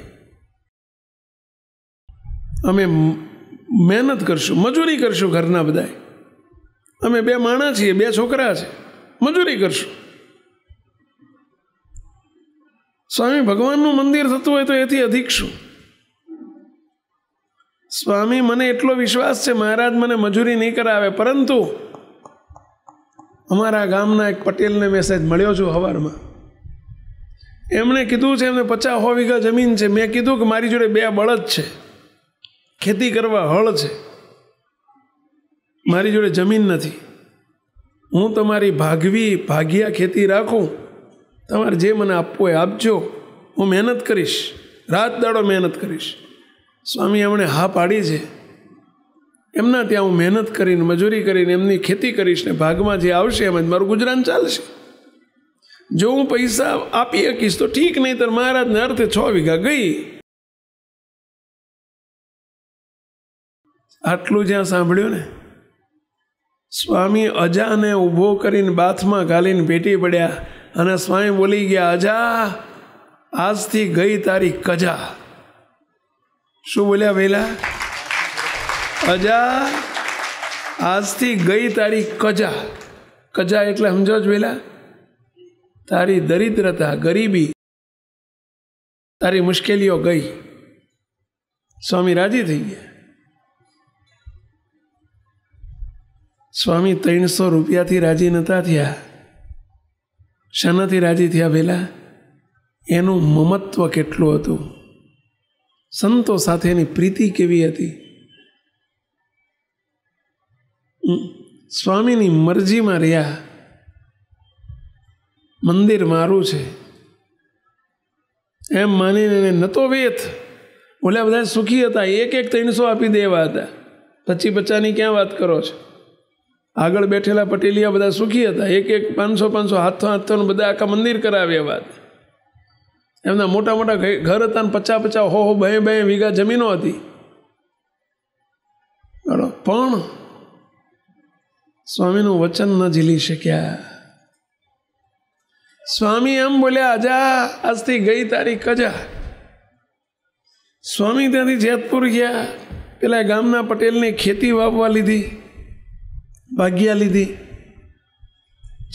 અમે મહેનત કરશું મજૂરી કરશું ઘરના બધાએ અમે બે માણસ છીએ બે છોકરા છે મજૂરી કરશું સ્વામી ભગવાનનું મંદિર થતું હોય તો એથી અધિક શું સ્વામી મને એટલો વિશ્વાસ છે મહારાજ મને મજૂરી નહીં કરાવે પરંતુ અમારા ગામના એક પટેલને મેસેજ મળ્યો છું હવારમાં એમણે કીધું છે એમને પચાસ હો વીઘા જમીન છે મેં કીધું કે મારી જોડે બે બળદ છે ખેતી કરવા હળ છે મારી જોડે જમીન નથી હું તમારી ભાગવી ભાગ્યા ખેતી રાખું તમારે જે મને આપવું એ આપજો હું મહેનત કરીશ રાત દાડો મહેનત કરીશ સ્વામી એમણે હા પાડી છે એમના ત્યાં હું મહેનત કરીને મજૂરી કરીને એમની ખેતી કરીશ ને ભાગમાં જે આવશે એમ જ મારું ગુજરાન ચાલશે જો હું પૈસા આપી શકીશ તો ઠીક નહીં તો મહારાજને અર્થે છ વીઘા ગઈ આટલું જ્યાં સાંભળ્યું ને સ્વામી અજાને ઊભો કરીને બાથમાં ગાલીને ભેટી પડ્યા અને સ્વામી બોલી ગયા અજા આજથી ગઈ તારી કજા શું બોલ્યા વહેલા અજા આજથી ગઈ તારી કજા કજા એટલે સમજો જ વેલા તારી દરિદ્રતા ગરીબી તારી મુશ્કેલીઓ ગઈ સ્વામી રાજી થઈ ગયા સ્વામી ત્રણસો રૂપિયાથી રાજી નહોતા થયા શાનાથી રાજી થયા પહેલાં એનું મમત્વ કેટલું હતું સંતો સાથેની પ્રીતિ કેવી હતી સ્વામીની મરજીમાં રહ્યા મંદિર મારું છે એમ માનીને એને નહોતો વેથ ઓલા બધા સુખી હતા એક એક ત્રણસો આપી દેવા હતા પચી પચાની ક્યાં વાત કરો છો આગળ બેઠેલા પટેલિયા બધા સુખી હતા એક એક પાંચસો પાંચસો હાથો હાથોને બધા આખા મંદિર કરાવ્યા બાદ એમના મોટા મોટા ઘર હતા ને પચા પચા હો હો બે બે વીઘા જમીનો હતી પણ સ્વામીનું વચન ન ઝીલી શક્યા સ્વામી એમ બોલ્યા અજા આજથી ગઈ તારીખ કજા સ્વામી ત્યાંથી જેતપુર ગયા પેલા ગામના પટેલની ખેતી વાવવા લીધી ભાગ્યા લીધી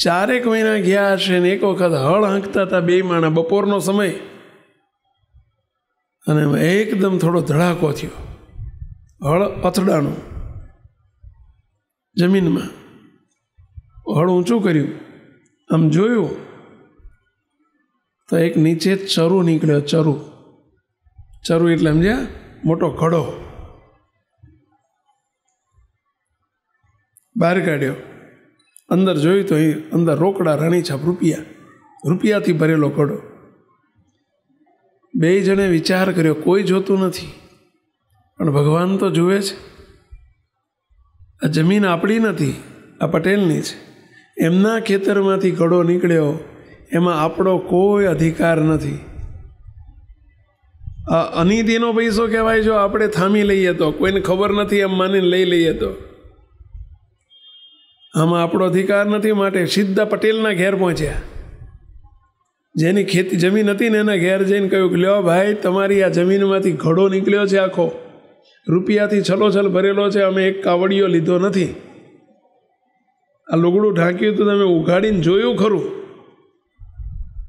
ચારેક મહિના ગયા હશે ને એક વખત હળ હાંકતા હતા બે માણા બપોરનો સમય અને એકદમ થોડો ધડાકો થયો હળ અથડાણું જમીનમાં હળ ઊંચું કર્યું આમ જોયું તો એક નીચે ચરુ નીકળ્યો ચરુ ચરુ એટલે સમજ્યા મોટો ઘડો બહાર કાઢ્યો અંદર જોયું તો અહીં અંદર રોકડા રાણી છાપ રૂપિયા રૂપિયાથી ભરેલો ઘડો બે જણે વિચાર કર્યો કોઈ જોતું નથી પણ ભગવાન તો જુએ છે આ જમીન આપણી નથી આ પટેલની છે એમના ખેતરમાંથી ઘડો નીકળ્યો એમાં આપણો કોઈ અધિકાર નથી આ અનિતિનો પૈસો કહેવાય જો આપણે થામી લઈએ તો કોઈને ખબર નથી એમ માનીને લઈ લઈએ તો આમાં આપણો અધિકાર નથી માટે સીધા પટેલના ઘેર પહોંચ્યા જેની ખેતી જમીન હતી ને એના ઘેર જઈને કહ્યું કે લ્યો ભાઈ તમારી આ જમીનમાંથી ઘડો નીકળ્યો છે આખો રૂપિયાથી છલોછલ ભરેલો છે અમે એક કાવડિયો લીધો નથી આ લુગડું ઢાંક્યું તો તમે ઉઘાડીને જોયું ખરું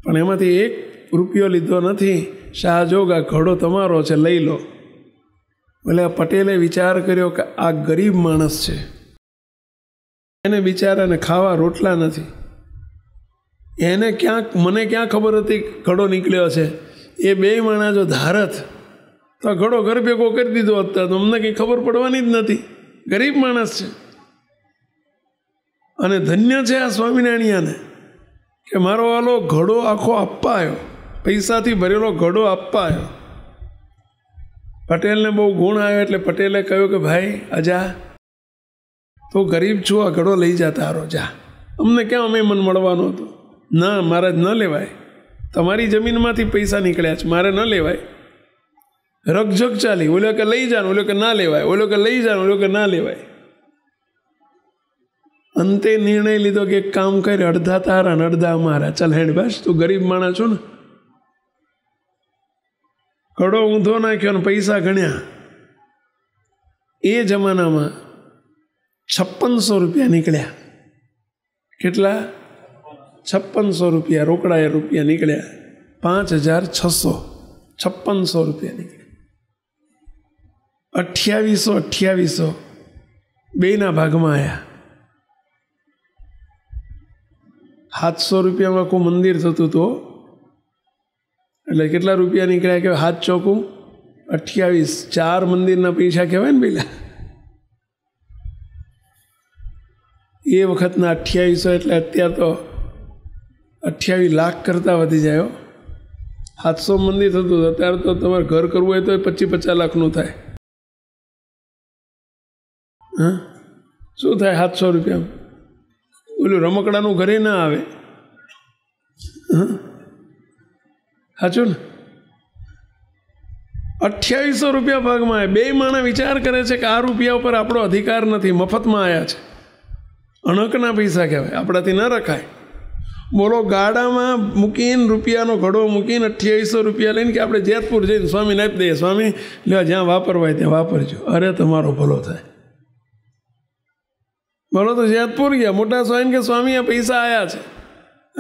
પણ એમાંથી એક રૂપિયો લીધો નથી શાહજોગ આ ઘડો તમારો છે લઈ લો એટલે પટેલે વિચાર કર્યો કે આ ગરીબ માણસ છે એને બિચારાને ખાવા રોટલા નથી એને ક્યાંક મને ક્યાં ખબર હતી ઘડો નીકળ્યો છે એ બે માણા જો ધારત તો ઘડો ઘર ભેગો કરી દીધો અત્યારે તો અમને કંઈ ખબર પડવાની જ નથી ગરીબ માણસ છે અને ધન્ય છે આ સ્વામિનારાયણીયાને કે મારો આલો ઘડો આખો આપવા આવ્યો પૈસાથી ભરેલો ઘડો આપવા આવ્યો પટેલને બહુ ગુણ આવ્યો એટલે પટેલે કહ્યું કે ભાઈ અજા તો ગરીબ છું આ ઘડો લઈ જતા હારો જા અમને કેમ અમે મન મળવાનું હતું ના મહારાજ ન લેવાય તમારી જમીનમાંથી પૈસા નીકળ્યા છે મારે ન લેવાય રગઝગ ચાલી ઓલો કે લઈ જાણ ઓલો કે ના લેવાય ઓલો કે લઈ જાણ ઓલો કે ના લેવાય અંતે નિર્ણય લીધો કે કામ કરી અડધા તારા ને અડધા અમારા ચાલ હેડ બસ તું ગરીબ માણસ છો ને કડો ઊંધો નાખ્યો ને પૈસા ગણ્યા એ જમાનામાં છપ્પનસો રૂપિયા નીકળ્યા કેટલા છપ્પનસો રૂપિયા રોકડાએ રૂપિયા નીકળ્યા પાંચ હજાર છસો છપ્પનસો રૂપિયા નીકળ્યા અઠ્યાવીસો અઠ્યાવીસો બેના ભાગમાં આવ્યા સાતસો રૂપિયામાં આખું મંદિર થતું તો એટલે કેટલા રૂપિયા નીકળ્યા કે હાથ ચોકું અઠ્યાવીસ ચાર મંદિરના પૈસા કહેવાય ને પેલા એ વખતના અઠ્યાવીસો એટલે અત્યાર તો અઠ્યાવીસ લાખ કરતાં વધી જાય સાતસો મંદિર થતું અત્યારે તો તમારે ઘર કરવું હોય તો પચીસ પચાસ લાખનું થાય હા શું થાય સાતસો રૂપિયા ઓલું રમકડાનું ઘરે ના આવે હા સાચું ને અઠ્યાવીસો રૂપિયા ભાગમાં આવે બે માણસ વિચાર કરે છે કે આ રૂપિયા ઉપર આપણો અધિકાર નથી મફતમાં આવ્યા છે અણકના પૈસા કહેવાય આપણાથી ન રખાય બોલો ગાડામાં મૂકીને રૂપિયાનો ઘડો મૂકીને અઠ્યાવીસો રૂપિયા લઈને કે આપણે જેતપુર જઈને સ્વામીને આપી દઈએ સ્વામી લ્યો જ્યાં વાપરવાય ત્યાં વાપરજો અરે તમારો ભલો થાય બોલો તો જેતપુર ગયા મોટા સ્વામી કે સ્વામી આ પૈસા આવ્યા છે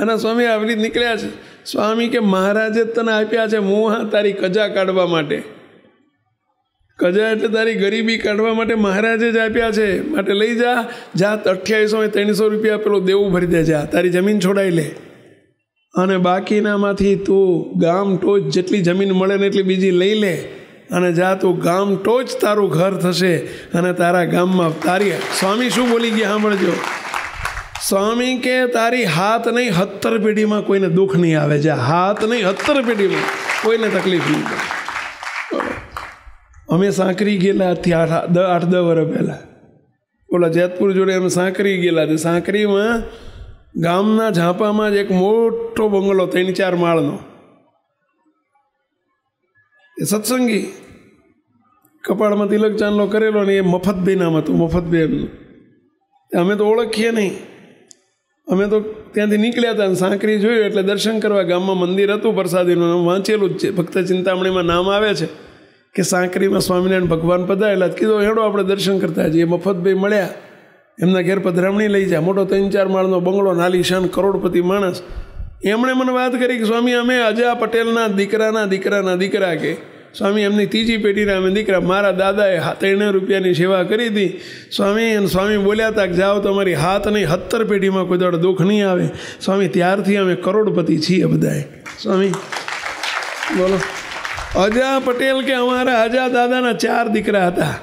અને સ્વામી આવી નીકળ્યા છે સ્વામી કે મહારાજે તને આપ્યા છે મોહા તારી કજા કાઢવા માટે કજા એટલે તારી ગરીબી કાઢવા માટે મહારાજે જ આપ્યા છે માટે લઈ જા જાત અઠ્યાવીસો ત્રણસો રૂપિયા પેલો દેવું ભરી દે જા તારી જમીન છોડાવી લે અને બાકીનામાંથી તું ગામ ટોચ જેટલી જમીન મળે ને એટલી બીજી લઈ લે અને જા તું ગામ ટોચ તારું ઘર થશે અને તારા ગામમાં તારી સ્વામી શું બોલી ગયા સાંભળજો સ્વામી કે તારી હાથ નહીં હત્તર પેઢીમાં કોઈને દુઃખ નહીં આવે જા હાથ નહીં હત્તર પેઢીમાં કોઈને તકલીફ નહીં પડે અમે સાંકરી ગયેલા ત્યાંથી આઠ આઠ દસ વર્ષ પહેલાં ઓલા જેતપુર જોડે અમે સાંકરી ગયેલા તે સાંકરીમાં ગામના ઝાંપામાં જ એક મોટો બંગલો ત્રણ ચાર માળનો એ સત્સંગી કપાળમાં તિલક ચાંદલો કરેલો ને એ મફતભાઈ નામ હતું મફતભાઈ એમનું અમે તો ઓળખીએ નહીં અમે તો ત્યાંથી નીકળ્યા હતા સાંકરી જોયું એટલે દર્શન કરવા ગામમાં મંદિર હતું પ્રસાદીનું વાંચેલું જ છે ભક્ત ચિંતામણીમાં નામ આવે છે કે સાંકરીમાં સ્વામિનારાયણ ભગવાન પધારેલા કીધો હેડો આપણે દર્શન કરતા જઈએ મફતભાઈ મળ્યા એમના ઘેર પધરામણી લઈ જાય મોટો ત્રણ ચાર માળનો બંગલો નાલીશાન કરોડપતિ માણસ એમણે મને વાત કરી કે સ્વામી અમે અજા પટેલના દીકરાના દીકરાના દીકરા કે સ્વામી એમની ત્રીજી પેઢીના અમે દીકરા મારા દાદાએ ત્રણે રૂપિયાની સેવા કરી હતી સ્વામી અને સ્વામી બોલ્યા હતા કે જાઓ તમારી હાથ નહીં હત્તર પેઢીમાં કોઈ દોડ દુઃખ નહીં આવે સ્વામી ત્યારથી અમે કરોડપતિ છીએ બધાએ સ્વામી બોલો અજા પટેલ કે અમારા અજા દાદાના ચાર દીકરા હતા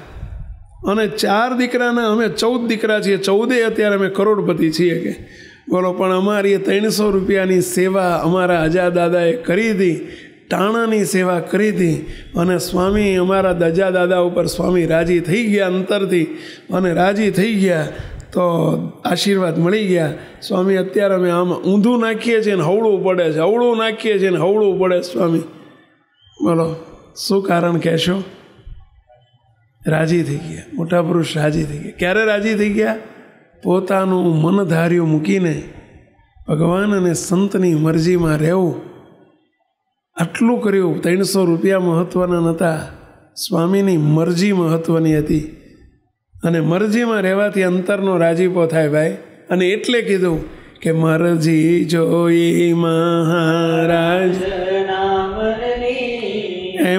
અને ચાર દીકરાના અમે ચૌદ દીકરા છીએ ચૌદે અત્યારે અમે કરોડપતિ છીએ કે બોલો પણ અમારી ત્રણસો રૂપિયાની સેવા અમારા અજા દાદાએ કરી હતી ટાણાની સેવા કરી હતી અને સ્વામી અમારા દજા દાદા ઉપર સ્વામી રાજી થઈ ગયા અંતરથી અને રાજી થઈ ગયા તો આશીર્વાદ મળી ગયા સ્વામી અત્યારે અમે આમ ઊંધું નાખીએ છીએ ને હવળું પડે છે હવળું નાખીએ છીએ ને હવળું પડે સ્વામી બોલો શું કારણ કહેશો રાજી થઈ ગયા મોટા પુરુષ રાજી થઈ ગયા ક્યારે રાજી થઈ ગયા પોતાનું મન ધાર્યું મૂકીને ભગવાન અને સંતની મરજીમાં રહેવું આટલું કર્યું ત્રણસો રૂપિયા મહત્ત્વના નહોતા સ્વામીની મરજી મહત્ત્વની હતી અને મરજીમાં રહેવાથી અંતરનો રાજીપો થાય ભાઈ અને એટલે કીધું કે મરજી જોઈ મહારાજ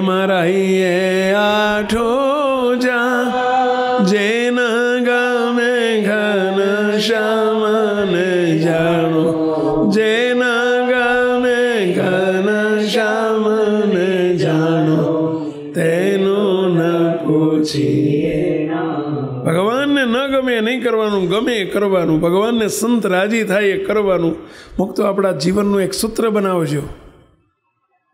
પ્રેમ રહીએ આઠો જા જેન ગમે ઘન શ્યામ જાણો જેન ગમે ઘન શ્યામ જાણો તેનું ન પૂછીએ ભગવાનને ન ગમે નહીં કરવાનું ગમે એ કરવાનું ભગવાનને સંત રાજી થાય એ કરવાનું મુક્ત આપણા જીવનનું એક સૂત્ર બનાવજો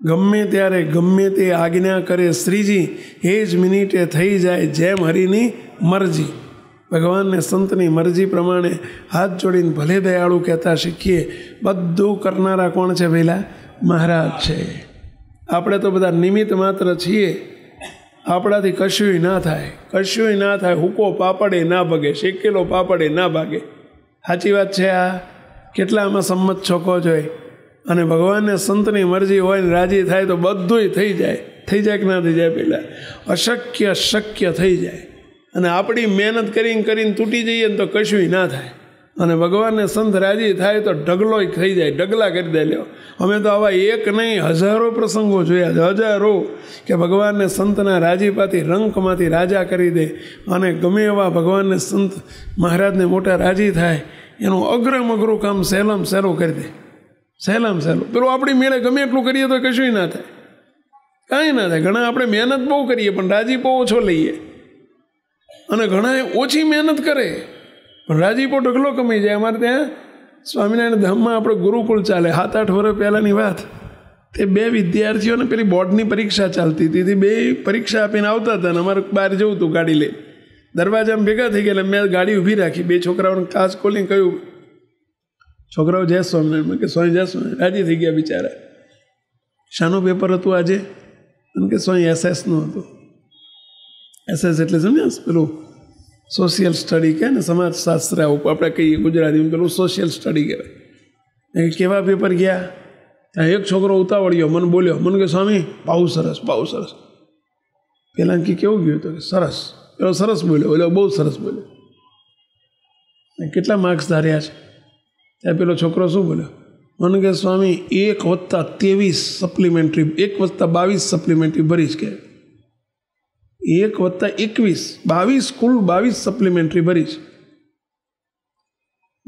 ગમે ત્યારે ગમે તે આજ્ઞા કરે શ્રીજી એ જ મિનિટે થઈ જાય જેમ હરિની મરજી ભગવાનને સંતની મરજી પ્રમાણે હાથ જોડીને ભલે દયાળુ કહેતા શીખીએ બધું કરનારા કોણ છે પહેલાં મહારાજ છે આપણે તો બધા નિમિત્ત માત્ર છીએ આપણાથી કશુંય ના થાય કશુંય ના થાય હુકો પાપડે ના ભગે શેકેલો પાપડે ના ભાગે સાચી વાત છે આ કેટલા આમાં સંમત છોકો જોઈએ અને ભગવાનને સંતની મરજી હોય ને રાજી થાય તો બધુંય થઈ જાય થઈ જાય કે ના થઈ જાય પહેલાં અશક્ય શક્ય થઈ જાય અને આપણી મહેનત કરીને કરીને તૂટી જઈએ ને તો કશું ના થાય અને ભગવાનને સંત રાજી થાય તો ઢગલો થઈ જાય ઢગલા કરી દે લ્યો અમે તો આવા એક નહીં હજારો પ્રસંગો જોયા હજારો કે ભગવાનને સંતના રાજીપાથી રંકમાંથી રાજા કરી દે અને ગમે એવા ભગવાનને સંત મહારાજને મોટા રાજી થાય એનું અગ્રમ અઘરું કામ સહેલમ સહેલું કરી દે સહેલામ સહેલું પેલું આપણી મેળે ગમે એટલું કરીએ તો કશું ના થાય કાંઈ ના થાય ઘણા આપણે મહેનત બહુ કરીએ પણ રાજીપો ઓછો લઈએ અને ઘણા ઓછી મહેનત કરે પણ રાજીપો ઢગલો કમાઈ જાય અમારે ત્યાં સ્વામિનારાયણ ધામમાં આપણે ગુરુકુળ ચાલે સાત આઠ વર્ષ પહેલાંની વાત તે બે વિદ્યાર્થીઓને પેલી બોર્ડની પરીક્ષા ચાલતી હતી તે બે પરીક્ષા આપીને આવતા હતા અને અમારે બહાર જવું હતું ગાડી લઈ દરવાજામાં ભેગા થઈ ગયા મેં ગાડી ઊભી રાખી બે છોકરાઓને કાચ ખોલીને કહ્યું છોકરાઓ જય સ્વામિનારાયણ કે સ્વામી જય સ્વામિનારાયણ રાજી થઈ ગયા બિચારા શાનું પેપર હતું આજે એમ કે સ્વામી એસએસનું હતું એસએસ એટલે સમજ્યા પેલું સોશિયલ સ્ટડી કહે ને સમાજશાસ્ત્ર આવું આપણે કહીએ ગુજરાતીમાં પેલું સોશિયલ સ્ટડી કહેવાય કેવા પેપર ગયા ત્યાં એક છોકરો ઉતાવળ્યો મને બોલ્યો મને કે સ્વામી બહુ સરસ બહુ સરસ પહેલાં કે કેવું ગયું તો કે સરસ પેલો સરસ બોલ્યો બોલ્યો બહુ સરસ બોલ્યો કેટલા માર્ક્સ ધાર્યા છે ત્યાં પેલો છોકરો શું બોલ્યો મને કે સ્વામી એક વત્તા ત્રેવીસ સપ્લિમેન્ટરી એક વત્તા બાવીસ સપ્લિમેન્ટરી ભરીશ કે એક વત્તા એકવીસ બાવીસ કુલ બાવીસ સપ્લિમેન્ટરી ભરીશ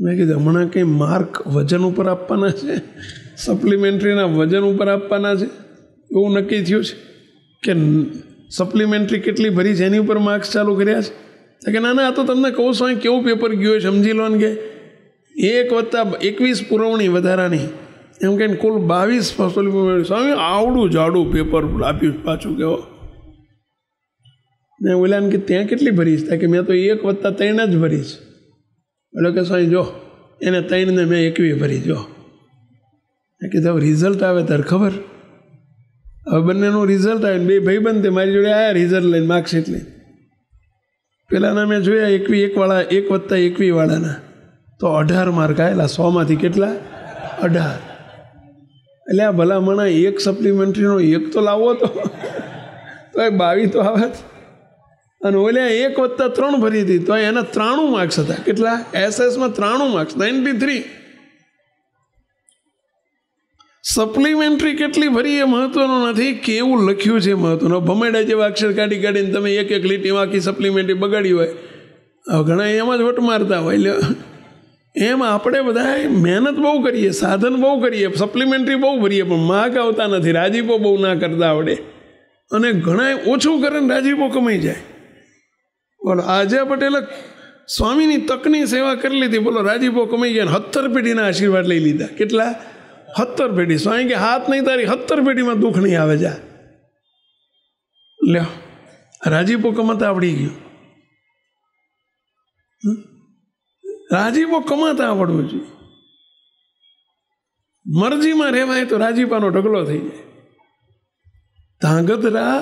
મેં કીધું હમણાં કંઈ માર્ક વજન ઉપર આપવાના છે સપ્લિમેન્ટરીના વજન ઉપર આપવાના છે એવું નક્કી થયું છે કે સપ્લિમેન્ટરી કેટલી ભરી છે એની ઉપર માર્ક્સ ચાલુ કર્યા છે કે ના ના આ તો તમને કહું સ્વાય કેવું પેપર ગયું હોય સમજી લો ને કે એક વત્તા એકવીસ પુરવણી વધારાની એમ કહીને કુલ બાવીસ ફસલ સ્વામી આવડું જાડું પેપર આપ્યું પાછું કહેવો ને ઓલાને કે ત્યાં કેટલી ભરીશ ત્યાં કે મેં તો એક વત્તા ત્રણ જ ભરીશ એટલે કે સ્વામી જો એને ત્રણને મેં એકવી ભરી જો મેં કીધું રિઝલ્ટ આવે તાર ખબર હવે બંનેનું રિઝલ્ટ આવે બે ભાઈબંધ તે મારી જોડે આવ્યા રિઝલ્ટ લઈને માર્કશીટ લઈને પહેલાંના મેં જોયા એકવી એકવાળા એક વત્તા એકવીવાળાના તો અઢાર માર્ક આવેલા સોમાંથી કેટલા અઢાર એટલે આ ભલા મણા એક સપ્લિમેન્ટરીનો એક તો લાવવો તો તો એ બાવી તો આવે અને ઓલ્યા એક વત્તા ત્રણ ભરી હતી તો એના ત્રાણું માર્ક્સ હતા કેટલા એસએસમાં ત્રાણું માર્ક્સ નાઇન્ટી થ્રી સપ્લિમેન્ટરી કેટલી ભરી એ મહત્વનું નથી કેવું લખ્યું છે મહત્વનું ભમેડા જેવા અક્ષર કાઢી કાઢીને તમે એક એક લીટીમાં આખી સપ્લિમેન્ટરી બગાડી હોય ઘણા એમાં જ વટ મારતા હોય એટલે એમ આપણે બધા મહેનત બહુ કરીએ સાધન બહુ કરીએ સપ્લિમેન્ટરી બહુ ભરીએ પણ માગ આવતા નથી રાજીપો બહુ ના કરતા આવડે અને ઘણા ઓછું કરે ને રાજીપો કમાઈ જાય બોલો આજે પટેલે સ્વામીની તકની સેવા કરી લીધી બોલો રાજીપો કમાઈ ગયા હત્તર પેઢીના આશીર્વાદ લઈ લીધા કેટલા હત્તર પેઢી સ્વામી કે હાથ નહીં તારી હત્તર પેઢીમાં દુઃખ નહીં આવે જા લ્યો રાજીપો કમાતા આવડી ગયું રાજીપો કમાતા આવડવું જોઈએ મરજીમાં રહેવાય તો રાજીપાનો ઢગલો થઈ જાય ધાંગધ્રા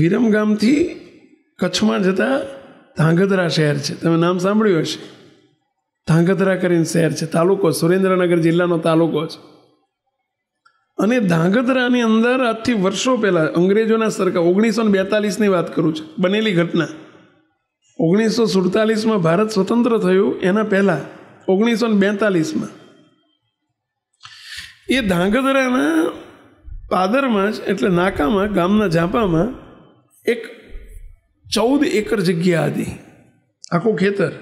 વિરમગામથી કચ્છમાં જતા ધાંગધરા શહેર છે તમે નામ સાંભળ્યું હશે ધાંગધ્રા કરીને શહેર છે તાલુકો સુરેન્દ્રનગર જિલ્લાનો તાલુકો છે અને ધાંગધરાની અંદર આજથી વર્ષો પહેલાં અંગ્રેજોના સરકાર ઓગણીસો ને બેતાલીસની વાત કરું છું બનેલી ઘટના ઓગણીસો સુડતાલીસમાં ભારત સ્વતંત્ર થયું એના પહેલાં ઓગણીસો ને બેતાલીસમાં એ ધાંગધ્રાના પાદરમાં જ એટલે નાકામાં ગામના ઝાંપામાં એક ચૌદ એકર જગ્યા હતી આખું ખેતર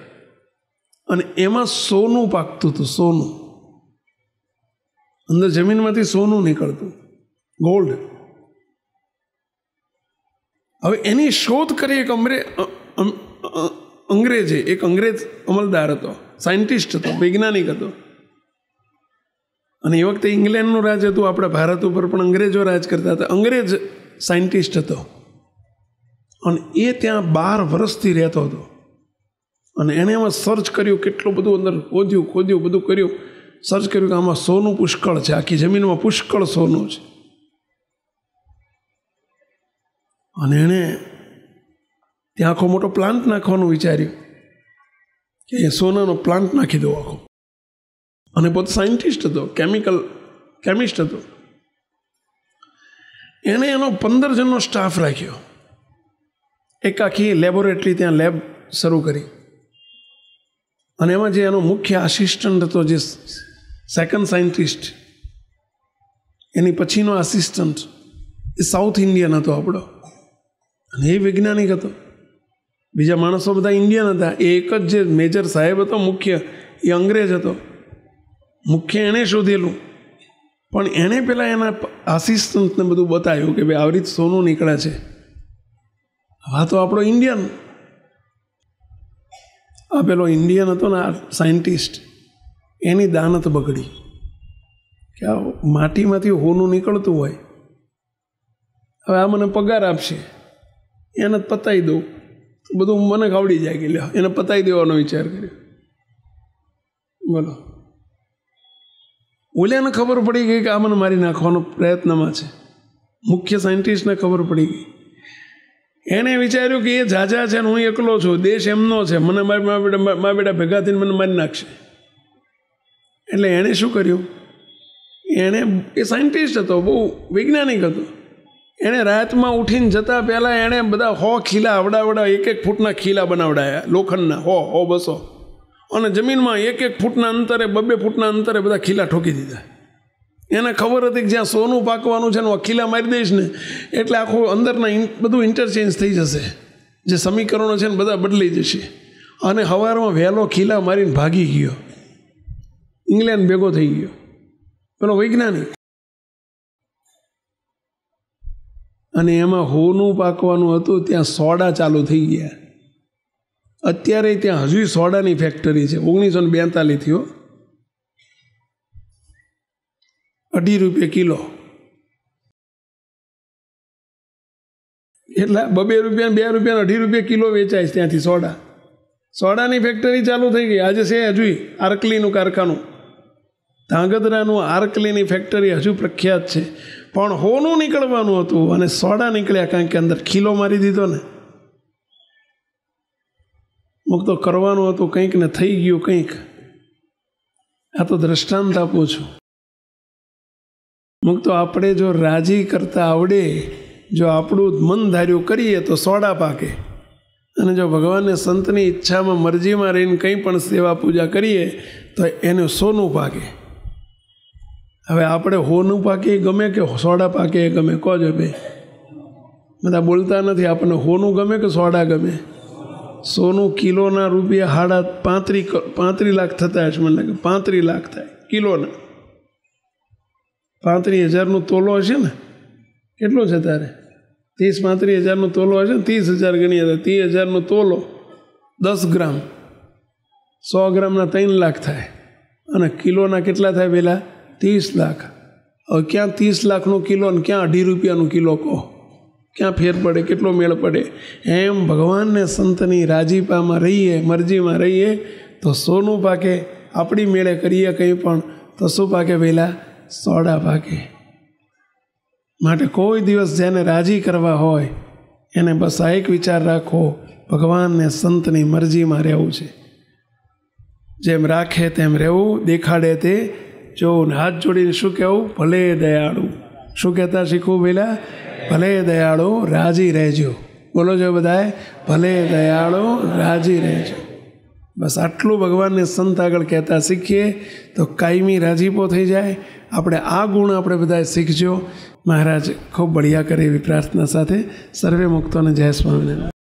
અને એમાં સોનું પાકતું હતું સોનું અંદર જમીનમાંથી સોનું નીકળતું ગોલ્ડ હવે એની શોધ કરી એક અમરે અંગ્રેજે એક અંગ્રેજ અમલદાર હતો સાયન્ટિસ્ટ હતો વૈજ્ઞાનિક હતો અને એ વખતે ઇંગ્લેન્ડનું રાજ હતું આપણા ભારત ઉપર પણ અંગ્રેજો રાજ કરતા હતા અંગ્રેજ સાયન્ટિસ્ટ હતો અને એ ત્યાં બાર વર્ષથી રહેતો હતો અને એણે એમાં સર્ચ કર્યું કેટલું બધું અંદર ખોદ્યું ખોદ્યું બધું કર્યું સર્ચ કર્યું કે આમાં સોનું પુષ્કળ છે આખી જમીનમાં પુષ્કળ સોનું છે અને એણે ત્યાં આખો મોટો પ્લાન્ટ નાખવાનું વિચાર્યું કે એ સોનાનો પ્લાન્ટ નાખી દો આખો અને પોતે સાયન્ટિસ્ટ હતો કેમિકલ કેમિસ્ટ હતો એણે એનો પંદર જણનો સ્ટાફ રાખ્યો એક આખી લેબોરેટરી ત્યાં લેબ શરૂ કરી અને એમાં જે એનો મુખ્ય આસિસ્ટન્ટ હતો જે સેકન્ડ સાયન્ટિસ્ટ એની પછીનો આસિસ્ટન્ટ એ સાઉથ ઇન્ડિયન હતો આપણો અને એ વૈજ્ઞાનિક હતો બીજા માણસો બધા ઇન્ડિયન હતા એ એક જ જે મેજર સાહેબ હતો મુખ્ય એ અંગ્રેજ હતો મુખ્ય એણે શોધેલું પણ એણે પહેલાં એના આસિસ્ટન્ટને બધું બતાવ્યું કે ભાઈ આવી રીત સોનું નીકળે છે હા તો આપણો ઇન્ડિયન આ પેલો ઇન્ડિયન હતો ને આ સાયન્ટિસ્ટ એની દાનત બગડી કે આ માટીમાંથી હોનું નીકળતું હોય હવે આ મને પગાર આપશે એને જ પતાવી દઉં બધું મને ખાવડી જાય કે લ્યો એને પતાવી દેવાનો વિચાર કર્યો બોલો ઓલિયાને ખબર પડી ગઈ કે આ મને મારી નાખવાનો પ્રયત્નમાં છે મુખ્ય સાયન્ટિસ્ટને ખબર પડી ગઈ એણે વિચાર્યું કે એ ઝાઝા છે ને હું એકલો છું દેશ એમનો છે મને મારા બેટા મા બેટા ભેગા થઈને મને મારી નાખશે એટલે એણે શું કર્યું એણે એ સાયન્ટિસ્ટ હતો બહુ વૈજ્ઞાનિક હતો એણે રાતમાં ઉઠીને જતા પહેલાં એણે બધા હો ખીલા અવડાવડા એક એક ફૂટના ખીલા બનાવડાયા લોખંડના હો હો બસો અને જમીનમાં એક એક ફૂટના અંતરે બબે ફૂટના અંતરે બધા ખીલા ઠોકી દીધા એને ખબર હતી કે જ્યાં સોનું પાકવાનું છે ને ખીલા મારી દઈશ ને એટલે આખું અંદરના બધું ઇન્ટરચેન્જ થઈ જશે જે સમીકરણો છે ને બધા બદલી જશે અને હવારમાં વહેલો ખીલા મારીને ભાગી ગયો ઇંગ્લેન્ડ ભેગો થઈ ગયો પેલો વૈજ્ઞાનિક અને એમાં હોનું પાકવાનું હતું ત્યાં સોડા ચાલુ થઈ ગયા અત્યારે ત્યાં હજુ સોડાની ફેક્ટરી છે ઓગણીસો ને બેતાલીસથી અઢી રૂપિયા કિલો એટલા બબે રૂપિયા બે રૂપિયા અઢી રૂપિયા કિલો વેચાય છે ત્યાંથી સોડા સોડાની ફેક્ટરી ચાલુ થઈ ગઈ આજે છે હજુ આરકલીનું કારખાનું ધાંગધ્રાનું આર્કલીની ફેક્ટરી હજુ પ્રખ્યાત છે પણ હોનું નીકળવાનું હતું અને સોડા નીકળ્યા કારણ કે અંદર ખીલો મારી દીધો ને મુક તો કરવાનું હતું કંઈક ને થઈ ગયું કંઈક આ તો દ્રષ્ટાંત આપું છું મુક તો આપણે જો રાજી કરતા આવડે જો આપણું મન ધાર્યું કરીએ તો સોડા પાકે અને જો ભગવાનને સંતની ઈચ્છામાં મરજીમાં રહીને કંઈ પણ સેવા પૂજા કરીએ તો એનું સોનું પાકે હવે આપણે હોનું પાકે ગમે કે સોડા પાકે એ ગમે કહો છો ભાઈ બધા બોલતા નથી આપણને હોનું ગમે કે સોડા ગમે સોનું કિલોના રૂપિયા સાડા પાંત્રીસ પાંત્રી લાખ થતા હશે મને લાગે પાંત્રી લાખ થાય કિલોના પાંત્રીસ હજારનો તોલો હશે ને કેટલો છે તારે ત્રીસ પાંત્રીસ હજારનો તોલો હશે ને ત્રીસ હજાર ગણી હતા ત્રીસ હજારનો તોલો દસ ગ્રામ સો ગ્રામના ત્રણ લાખ થાય અને કિલોના કેટલા થાય પહેલાં ત્રીસ લાખ હવે ક્યાં ત્રીસ લાખનું કિલો ને ક્યાં અઢી રૂપિયાનું કિલો કહો ક્યાં ફેર પડે કેટલો મેળ પડે એમ ભગવાનને સંતની રાજીપામાં રહીએ મરજીમાં રહીએ તો સોનું પાકે આપણી મેળે કરીએ કંઈ પણ તો શું પાકે પહેલાં સોડા પાકે માટે કોઈ દિવસ જેને રાજી કરવા હોય એને બસ આ એક વિચાર રાખો ભગવાનને સંતની મરજીમાં રહેવું છે જેમ રાખે તેમ રહેવું દેખાડે તે જોઉં હાથ જોડીને શું કહેવું ભલે દયાળુ શું કહેતા શીખવું પહેલાં ભલે દયાળુ રાજી રહેજો બોલો છો બધાએ ભલે દયાળુ રાજી રહેજો બસ આટલું ભગવાનને સંત આગળ કહેતા શીખીએ તો કાયમી રાજીપો થઈ જાય આપણે આ ગુણ આપણે બધાએ શીખજો મહારાજ ખૂબ બઢિયા કરે એવી પ્રાર્થના સાથે સર્વે મુક્તોને જય સ્વામિનારાયણ